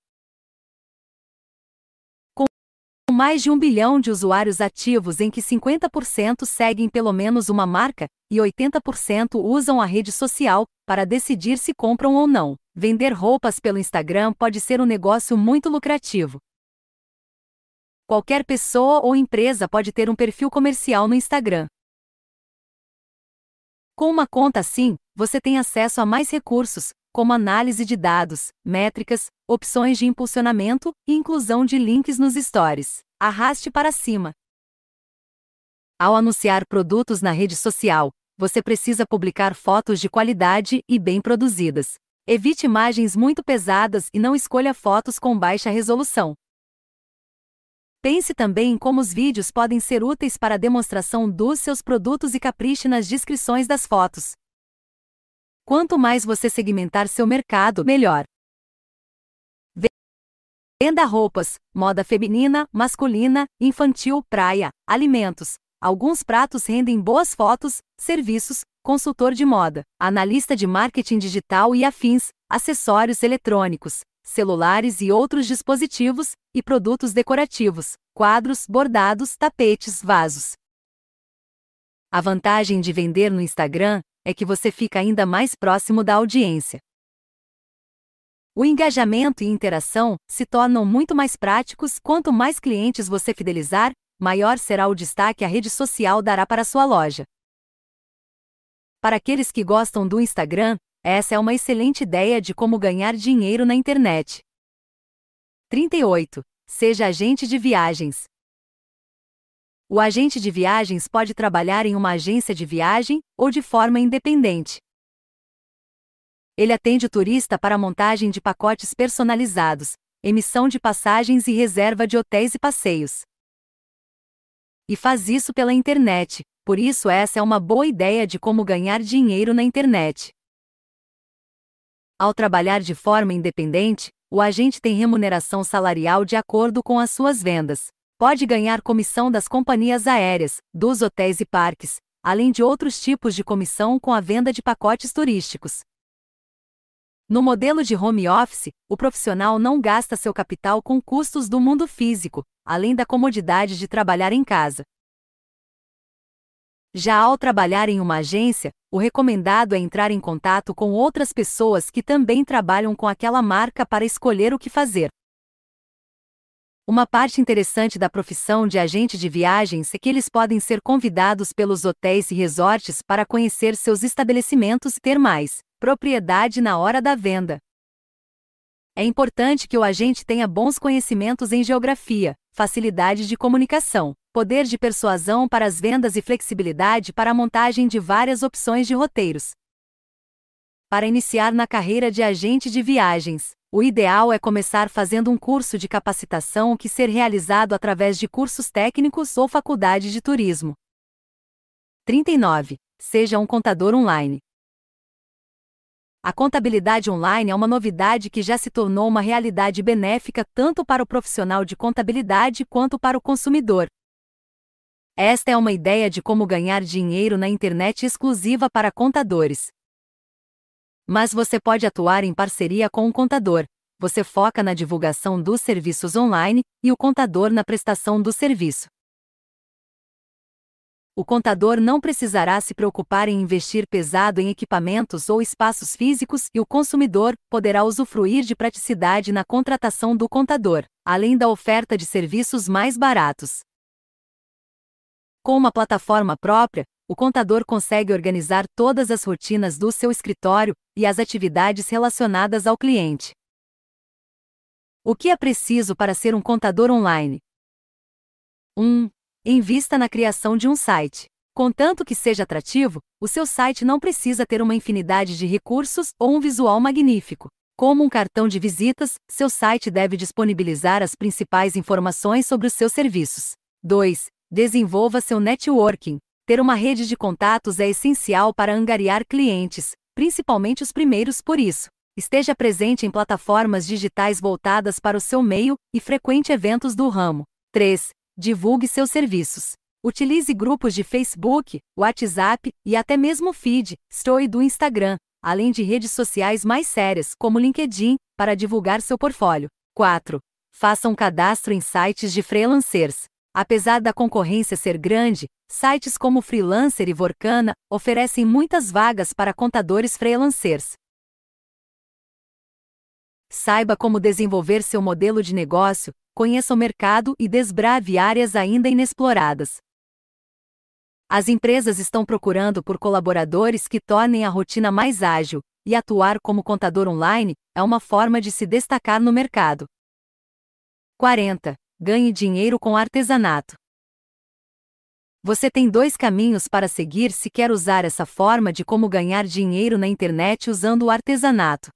Com mais de um bilhão de usuários ativos em que 50% seguem pelo menos uma marca e 80% usam a rede social para decidir se compram ou não. Vender roupas pelo Instagram pode ser um negócio muito lucrativo. Qualquer pessoa ou empresa pode ter um perfil comercial no Instagram. Com uma conta assim, você tem acesso a mais recursos, como análise de dados, métricas, opções de impulsionamento e inclusão de links nos stories. Arraste para cima. Ao anunciar produtos na rede social, você precisa publicar fotos de qualidade e bem produzidas. Evite imagens muito pesadas e não escolha fotos com baixa resolução. Pense também em como os vídeos podem ser úteis para a demonstração dos seus produtos e capriche nas descrições das fotos. Quanto mais você segmentar seu mercado, melhor. Venda roupas, moda feminina, masculina, infantil, praia, alimentos. Alguns pratos rendem boas fotos, serviços, consultor de moda, analista de marketing digital e afins, acessórios eletrônicos, celulares e outros dispositivos, e produtos decorativos, quadros, bordados, tapetes, vasos. A vantagem de vender no Instagram é que você fica ainda mais próximo da audiência. O engajamento e interação se tornam muito mais práticos quanto mais clientes você fidelizar, maior será o destaque a rede social dará para sua loja. Para aqueles que gostam do Instagram, essa é uma excelente ideia de como ganhar dinheiro na internet. 38. Seja agente de viagens. O agente de viagens pode trabalhar em uma agência de viagem ou de forma independente. Ele atende o turista para montagem de pacotes personalizados, emissão de passagens e reserva de hotéis e passeios. E faz isso pela internet, por isso, essa é uma boa ideia de como ganhar dinheiro na internet. Ao trabalhar de forma independente, o agente tem remuneração salarial de acordo com as suas vendas. Pode ganhar comissão das companhias aéreas, dos hotéis e parques, além de outros tipos de comissão com a venda de pacotes turísticos. No modelo de home office, o profissional não gasta seu capital com custos do mundo físico, além da comodidade de trabalhar em casa. Já ao trabalhar em uma agência, o recomendado é entrar em contato com outras pessoas que também trabalham com aquela marca para escolher o que fazer. Uma parte interessante da profissão de agente de viagens é que eles podem ser convidados pelos hotéis e resorts para conhecer seus estabelecimentos e ter mais propriedade na hora da venda. É importante que o agente tenha bons conhecimentos em geografia, facilidade de comunicação, poder de persuasão para as vendas e flexibilidade para a montagem de várias opções de roteiros. Para iniciar na carreira de agente de viagens, o ideal é começar fazendo um curso de capacitação que ser realizado através de cursos técnicos ou faculdade de turismo. 39. Seja um contador online. A contabilidade online é uma novidade que já se tornou uma realidade benéfica tanto para o profissional de contabilidade quanto para o consumidor. Esta é uma ideia de como ganhar dinheiro na internet exclusiva para contadores. Mas você pode atuar em parceria com o contador. Você foca na divulgação dos serviços online e o contador na prestação do serviço. O contador não precisará se preocupar em investir pesado em equipamentos ou espaços físicos e o consumidor poderá usufruir de praticidade na contratação do contador, além da oferta de serviços mais baratos. Com uma plataforma própria, o contador consegue organizar todas as rotinas do seu escritório e as atividades relacionadas ao cliente. O que é preciso para ser um contador online? 1. Um, invista na criação de um site. Contanto que seja atrativo, o seu site não precisa ter uma infinidade de recursos ou um visual magnífico. Como um cartão de visitas, seu site deve disponibilizar as principais informações sobre os seus serviços. 2. Desenvolva seu networking. Ter uma rede de contatos é essencial para angariar clientes, principalmente os primeiros por isso. Esteja presente em plataformas digitais voltadas para o seu meio e frequente eventos do ramo. 3. Divulgue seus serviços. Utilize grupos de Facebook, WhatsApp e até mesmo feed, story do Instagram, além de redes sociais mais sérias, como LinkedIn, para divulgar seu portfólio. 4. Faça um cadastro em sites de freelancers. Apesar da concorrência ser grande, sites como Freelancer e Vorkana oferecem muitas vagas para contadores freelancers. Saiba como desenvolver seu modelo de negócio, conheça o mercado e desbrave áreas ainda inexploradas. As empresas estão procurando por colaboradores que tornem a rotina mais ágil, e atuar como contador online é uma forma de se destacar no mercado. 40 ganhe dinheiro com artesanato. Você tem dois caminhos para seguir se quer usar essa forma de como ganhar dinheiro na internet usando o artesanato.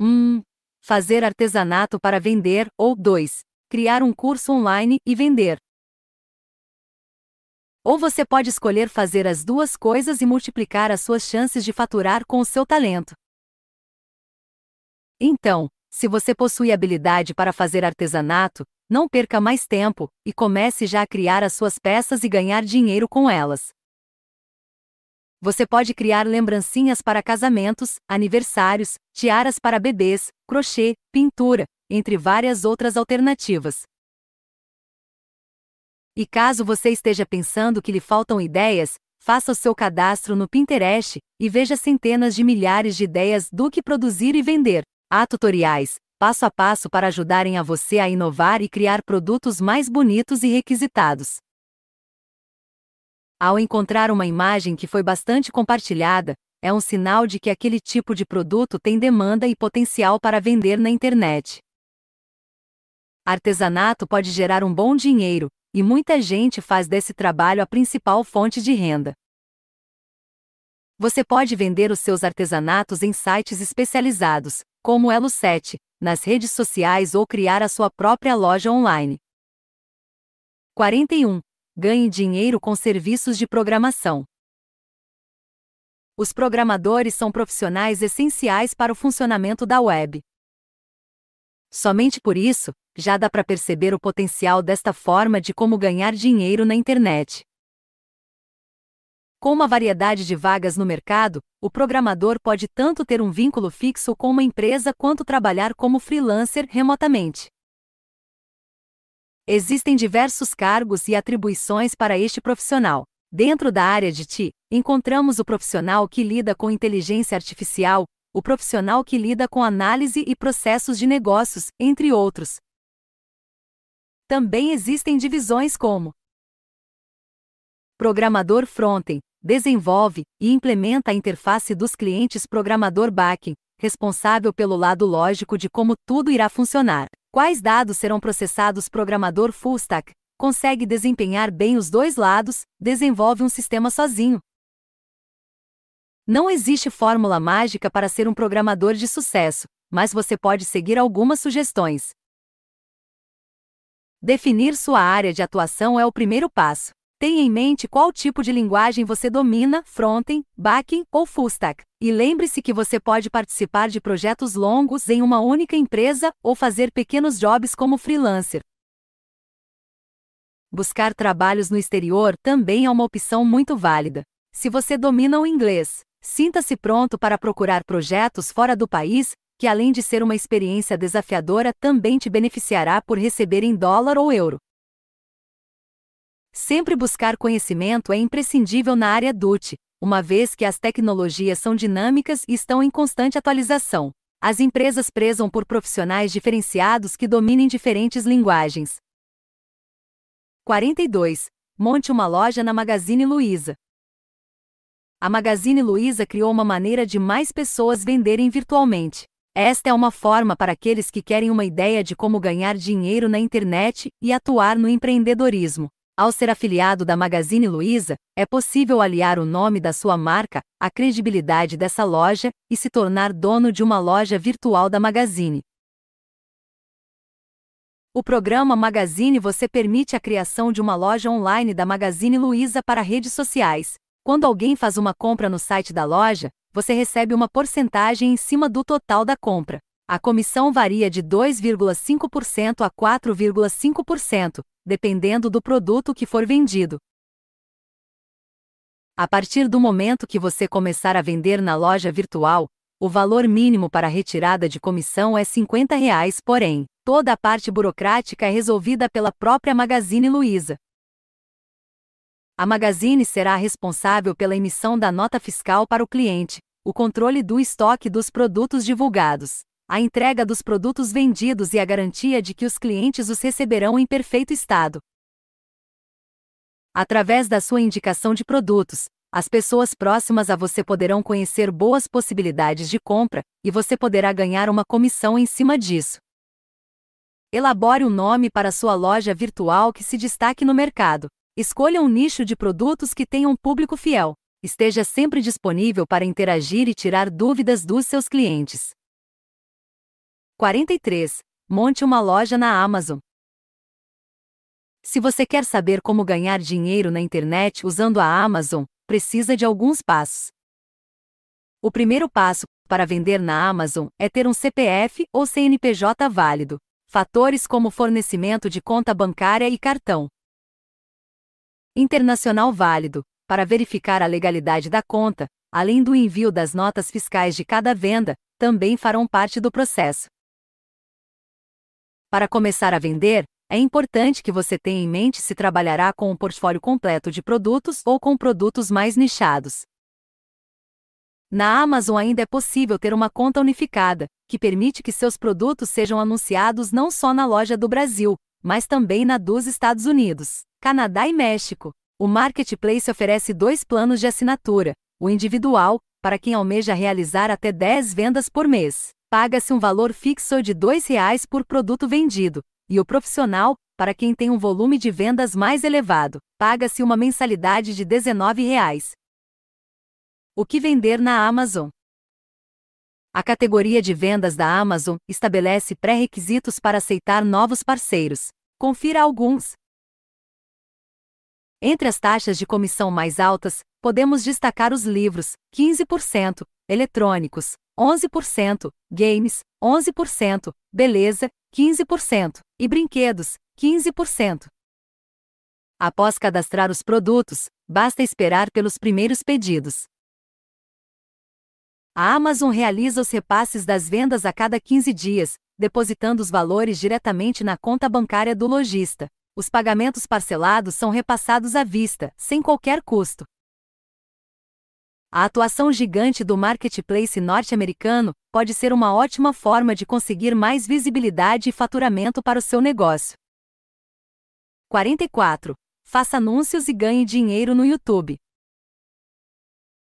1. Um, fazer artesanato para vender, ou 2. Criar um curso online e vender. Ou você pode escolher fazer as duas coisas e multiplicar as suas chances de faturar com o seu talento. Então, se você possui habilidade para fazer artesanato, não perca mais tempo e comece já a criar as suas peças e ganhar dinheiro com elas. Você pode criar lembrancinhas para casamentos, aniversários, tiaras para bebês, crochê, pintura, entre várias outras alternativas. E caso você esteja pensando que lhe faltam ideias, faça o seu cadastro no Pinterest e veja centenas de milhares de ideias do que produzir e vender. Há tutoriais, passo a passo para ajudarem a você a inovar e criar produtos mais bonitos e requisitados. Ao encontrar uma imagem que foi bastante compartilhada, é um sinal de que aquele tipo de produto tem demanda e potencial para vender na internet. Artesanato pode gerar um bom dinheiro, e muita gente faz desse trabalho a principal fonte de renda. Você pode vender os seus artesanatos em sites especializados, como Elo7, nas redes sociais ou criar a sua própria loja online. 41. Ganhe dinheiro com serviços de programação. Os programadores são profissionais essenciais para o funcionamento da web. Somente por isso, já dá para perceber o potencial desta forma de como ganhar dinheiro na internet. Com uma variedade de vagas no mercado, o programador pode tanto ter um vínculo fixo com uma empresa quanto trabalhar como freelancer remotamente. Existem diversos cargos e atribuições para este profissional. Dentro da área de TI, encontramos o profissional que lida com inteligência artificial, o profissional que lida com análise e processos de negócios, entre outros. Também existem divisões como programador frontend, desenvolve e implementa a interface dos clientes programador backend, responsável pelo lado lógico de como tudo irá funcionar. Quais dados serão processados programador full stack? Consegue desempenhar bem os dois lados, desenvolve um sistema sozinho. Não existe fórmula mágica para ser um programador de sucesso, mas você pode seguir algumas sugestões. Definir sua área de atuação é o primeiro passo. Tenha em mente qual tipo de linguagem você domina, back-end ou full stack. E lembre-se que você pode participar de projetos longos em uma única empresa ou fazer pequenos jobs como freelancer. Buscar trabalhos no exterior também é uma opção muito válida. Se você domina o inglês, sinta-se pronto para procurar projetos fora do país, que além de ser uma experiência desafiadora, também te beneficiará por receber em dólar ou euro. Sempre buscar conhecimento é imprescindível na área DUT, uma vez que as tecnologias são dinâmicas e estão em constante atualização. As empresas prezam por profissionais diferenciados que dominem diferentes linguagens. 42. Monte uma loja na Magazine Luiza. A Magazine Luiza criou uma maneira de mais pessoas venderem virtualmente. Esta é uma forma para aqueles que querem uma ideia de como ganhar dinheiro na internet e atuar no empreendedorismo. Ao ser afiliado da Magazine Luiza, é possível aliar o nome da sua marca à credibilidade dessa loja e se tornar dono de uma loja virtual da Magazine. O programa Magazine Você permite a criação de uma loja online da Magazine Luiza para redes sociais. Quando alguém faz uma compra no site da loja, você recebe uma porcentagem em cima do total da compra. A comissão varia de 2,5% a 4,5%, dependendo do produto que for vendido. A partir do momento que você começar a vender na loja virtual, o valor mínimo para retirada de comissão é R$ 50,00, porém, toda a parte burocrática é resolvida pela própria Magazine Luiza. A Magazine será responsável pela emissão da nota fiscal para o cliente, o controle do estoque dos produtos divulgados, a entrega dos produtos vendidos e a garantia de que os clientes os receberão em perfeito estado. Através da sua indicação de produtos, as pessoas próximas a você poderão conhecer boas possibilidades de compra e você poderá ganhar uma comissão em cima disso. Elabore um nome para sua loja virtual que se destaque no mercado. Escolha um nicho de produtos que tenha um público fiel. Esteja sempre disponível para interagir e tirar dúvidas dos seus clientes. 43. Monte uma loja na Amazon. Se você quer saber como ganhar dinheiro na internet usando a Amazon, precisa de alguns passos. O primeiro passo para vender na Amazon é ter um CPF ou CNPJ válido. Fatores como fornecimento de conta bancária e cartão. Internacional válido para verificar a legalidade da conta, além do envio das notas fiscais de cada venda, também farão parte do processo. Para começar a vender, é importante que você tenha em mente se trabalhará com um portfólio completo de produtos ou com produtos mais nichados. Na Amazon ainda é possível ter uma conta unificada, que permite que seus produtos sejam anunciados não só na loja do Brasil, mas também na dos Estados Unidos, Canadá e México. O Marketplace oferece dois planos de assinatura: o individual, para quem almeja realizar até 10 vendas por mês, paga-se um valor fixo de R$ 2,00 por produto vendido, e o profissional, para quem tem um volume de vendas mais elevado, paga-se uma mensalidade de R$ 19,00. O que vender na Amazon? A categoria de vendas da Amazon estabelece pré-requisitos para aceitar novos parceiros. Confira alguns. Entre as taxas de comissão mais altas, podemos destacar os livros, 15%, eletrônicos, 11%, games, 11%, beleza, 15% e brinquedos, 15%. Após cadastrar os produtos, basta esperar pelos primeiros pedidos. A Amazon realiza os repasses das vendas a cada 15 dias, depositando os valores diretamente na conta bancária do lojista. Os pagamentos parcelados são repassados à vista, sem qualquer custo. A atuação gigante do marketplace norte-americano pode ser uma ótima forma de conseguir mais visibilidade e faturamento para o seu negócio. 44. Faça anúncios e ganhe dinheiro no YouTube.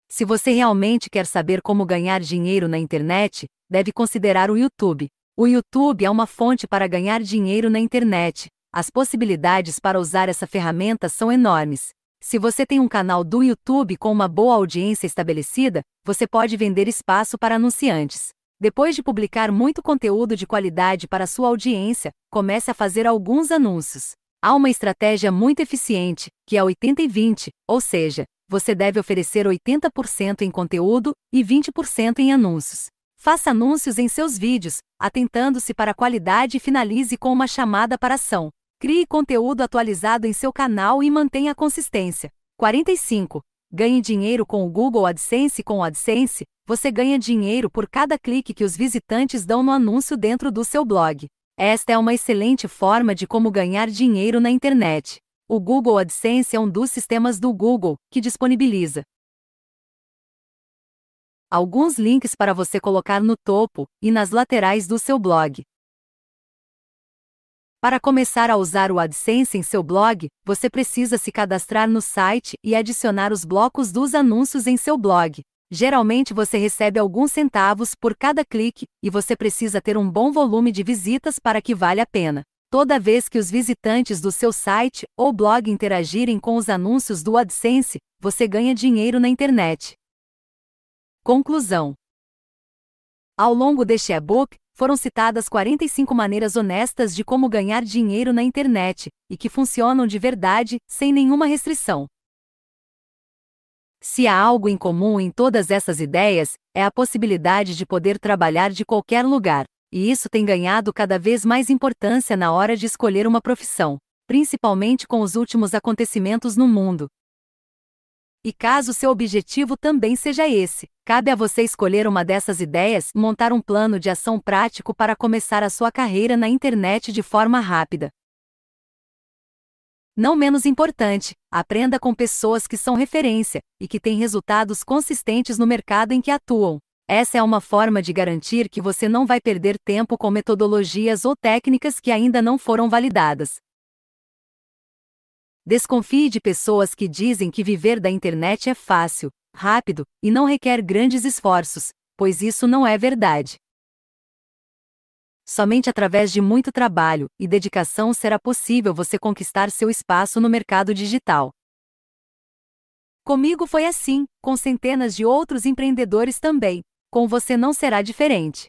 Se você realmente quer saber como ganhar dinheiro na internet, deve considerar o YouTube. O YouTube é uma fonte para ganhar dinheiro na internet. As possibilidades para usar essa ferramenta são enormes. Se você tem um canal do YouTube com uma boa audiência estabelecida, você pode vender espaço para anunciantes. Depois de publicar muito conteúdo de qualidade para sua audiência, comece a fazer alguns anúncios. Há uma estratégia muito eficiente, que é 80 e 20, ou seja, você deve oferecer 80% em conteúdo e 20% em anúncios. Faça anúncios em seus vídeos, atentando-se para a qualidade e finalize com uma chamada para ação. Crie conteúdo atualizado em seu canal e mantenha a consistência. 45. Ganhe dinheiro com o Google AdSense. Com o AdSense, você ganha dinheiro por cada clique que os visitantes dão no anúncio dentro do seu blog. Esta é uma excelente forma de como ganhar dinheiro na internet. O Google AdSense é um dos sistemas do Google que disponibiliza alguns links para você colocar no topo e nas laterais do seu blog. Para começar a usar o AdSense em seu blog, você precisa se cadastrar no site e adicionar os blocos dos anúncios em seu blog. Geralmente você recebe alguns centavos por cada clique, e você precisa ter um bom volume de visitas para que valha a pena. Toda vez que os visitantes do seu site ou blog interagirem com os anúncios do AdSense, você ganha dinheiro na internet. Conclusão: Ao longo deste e-book, foram citadas 45 maneiras honestas de como ganhar dinheiro na internet, e que funcionam de verdade, sem nenhuma restrição. Se há algo em comum em todas essas ideias, é a possibilidade de poder trabalhar de qualquer lugar, e isso tem ganhado cada vez mais importância na hora de escolher uma profissão, principalmente com os últimos acontecimentos no mundo, e caso seu objetivo também seja esse, cabe a você escolher uma dessas ideias, montar um plano de ação prático para começar a sua carreira na internet de forma rápida. Não menos importante, aprenda com pessoas que são referência e que têm resultados consistentes no mercado em que atuam. Essa é uma forma de garantir que você não vai perder tempo com metodologias ou técnicas que ainda não foram validadas. Desconfie de pessoas que dizem que viver da internet é fácil, rápido e não requer grandes esforços, pois isso não é verdade. Somente através de muito trabalho e dedicação será possível você conquistar seu espaço no mercado digital. Comigo foi assim, com centenas de outros empreendedores também. Com você não será diferente.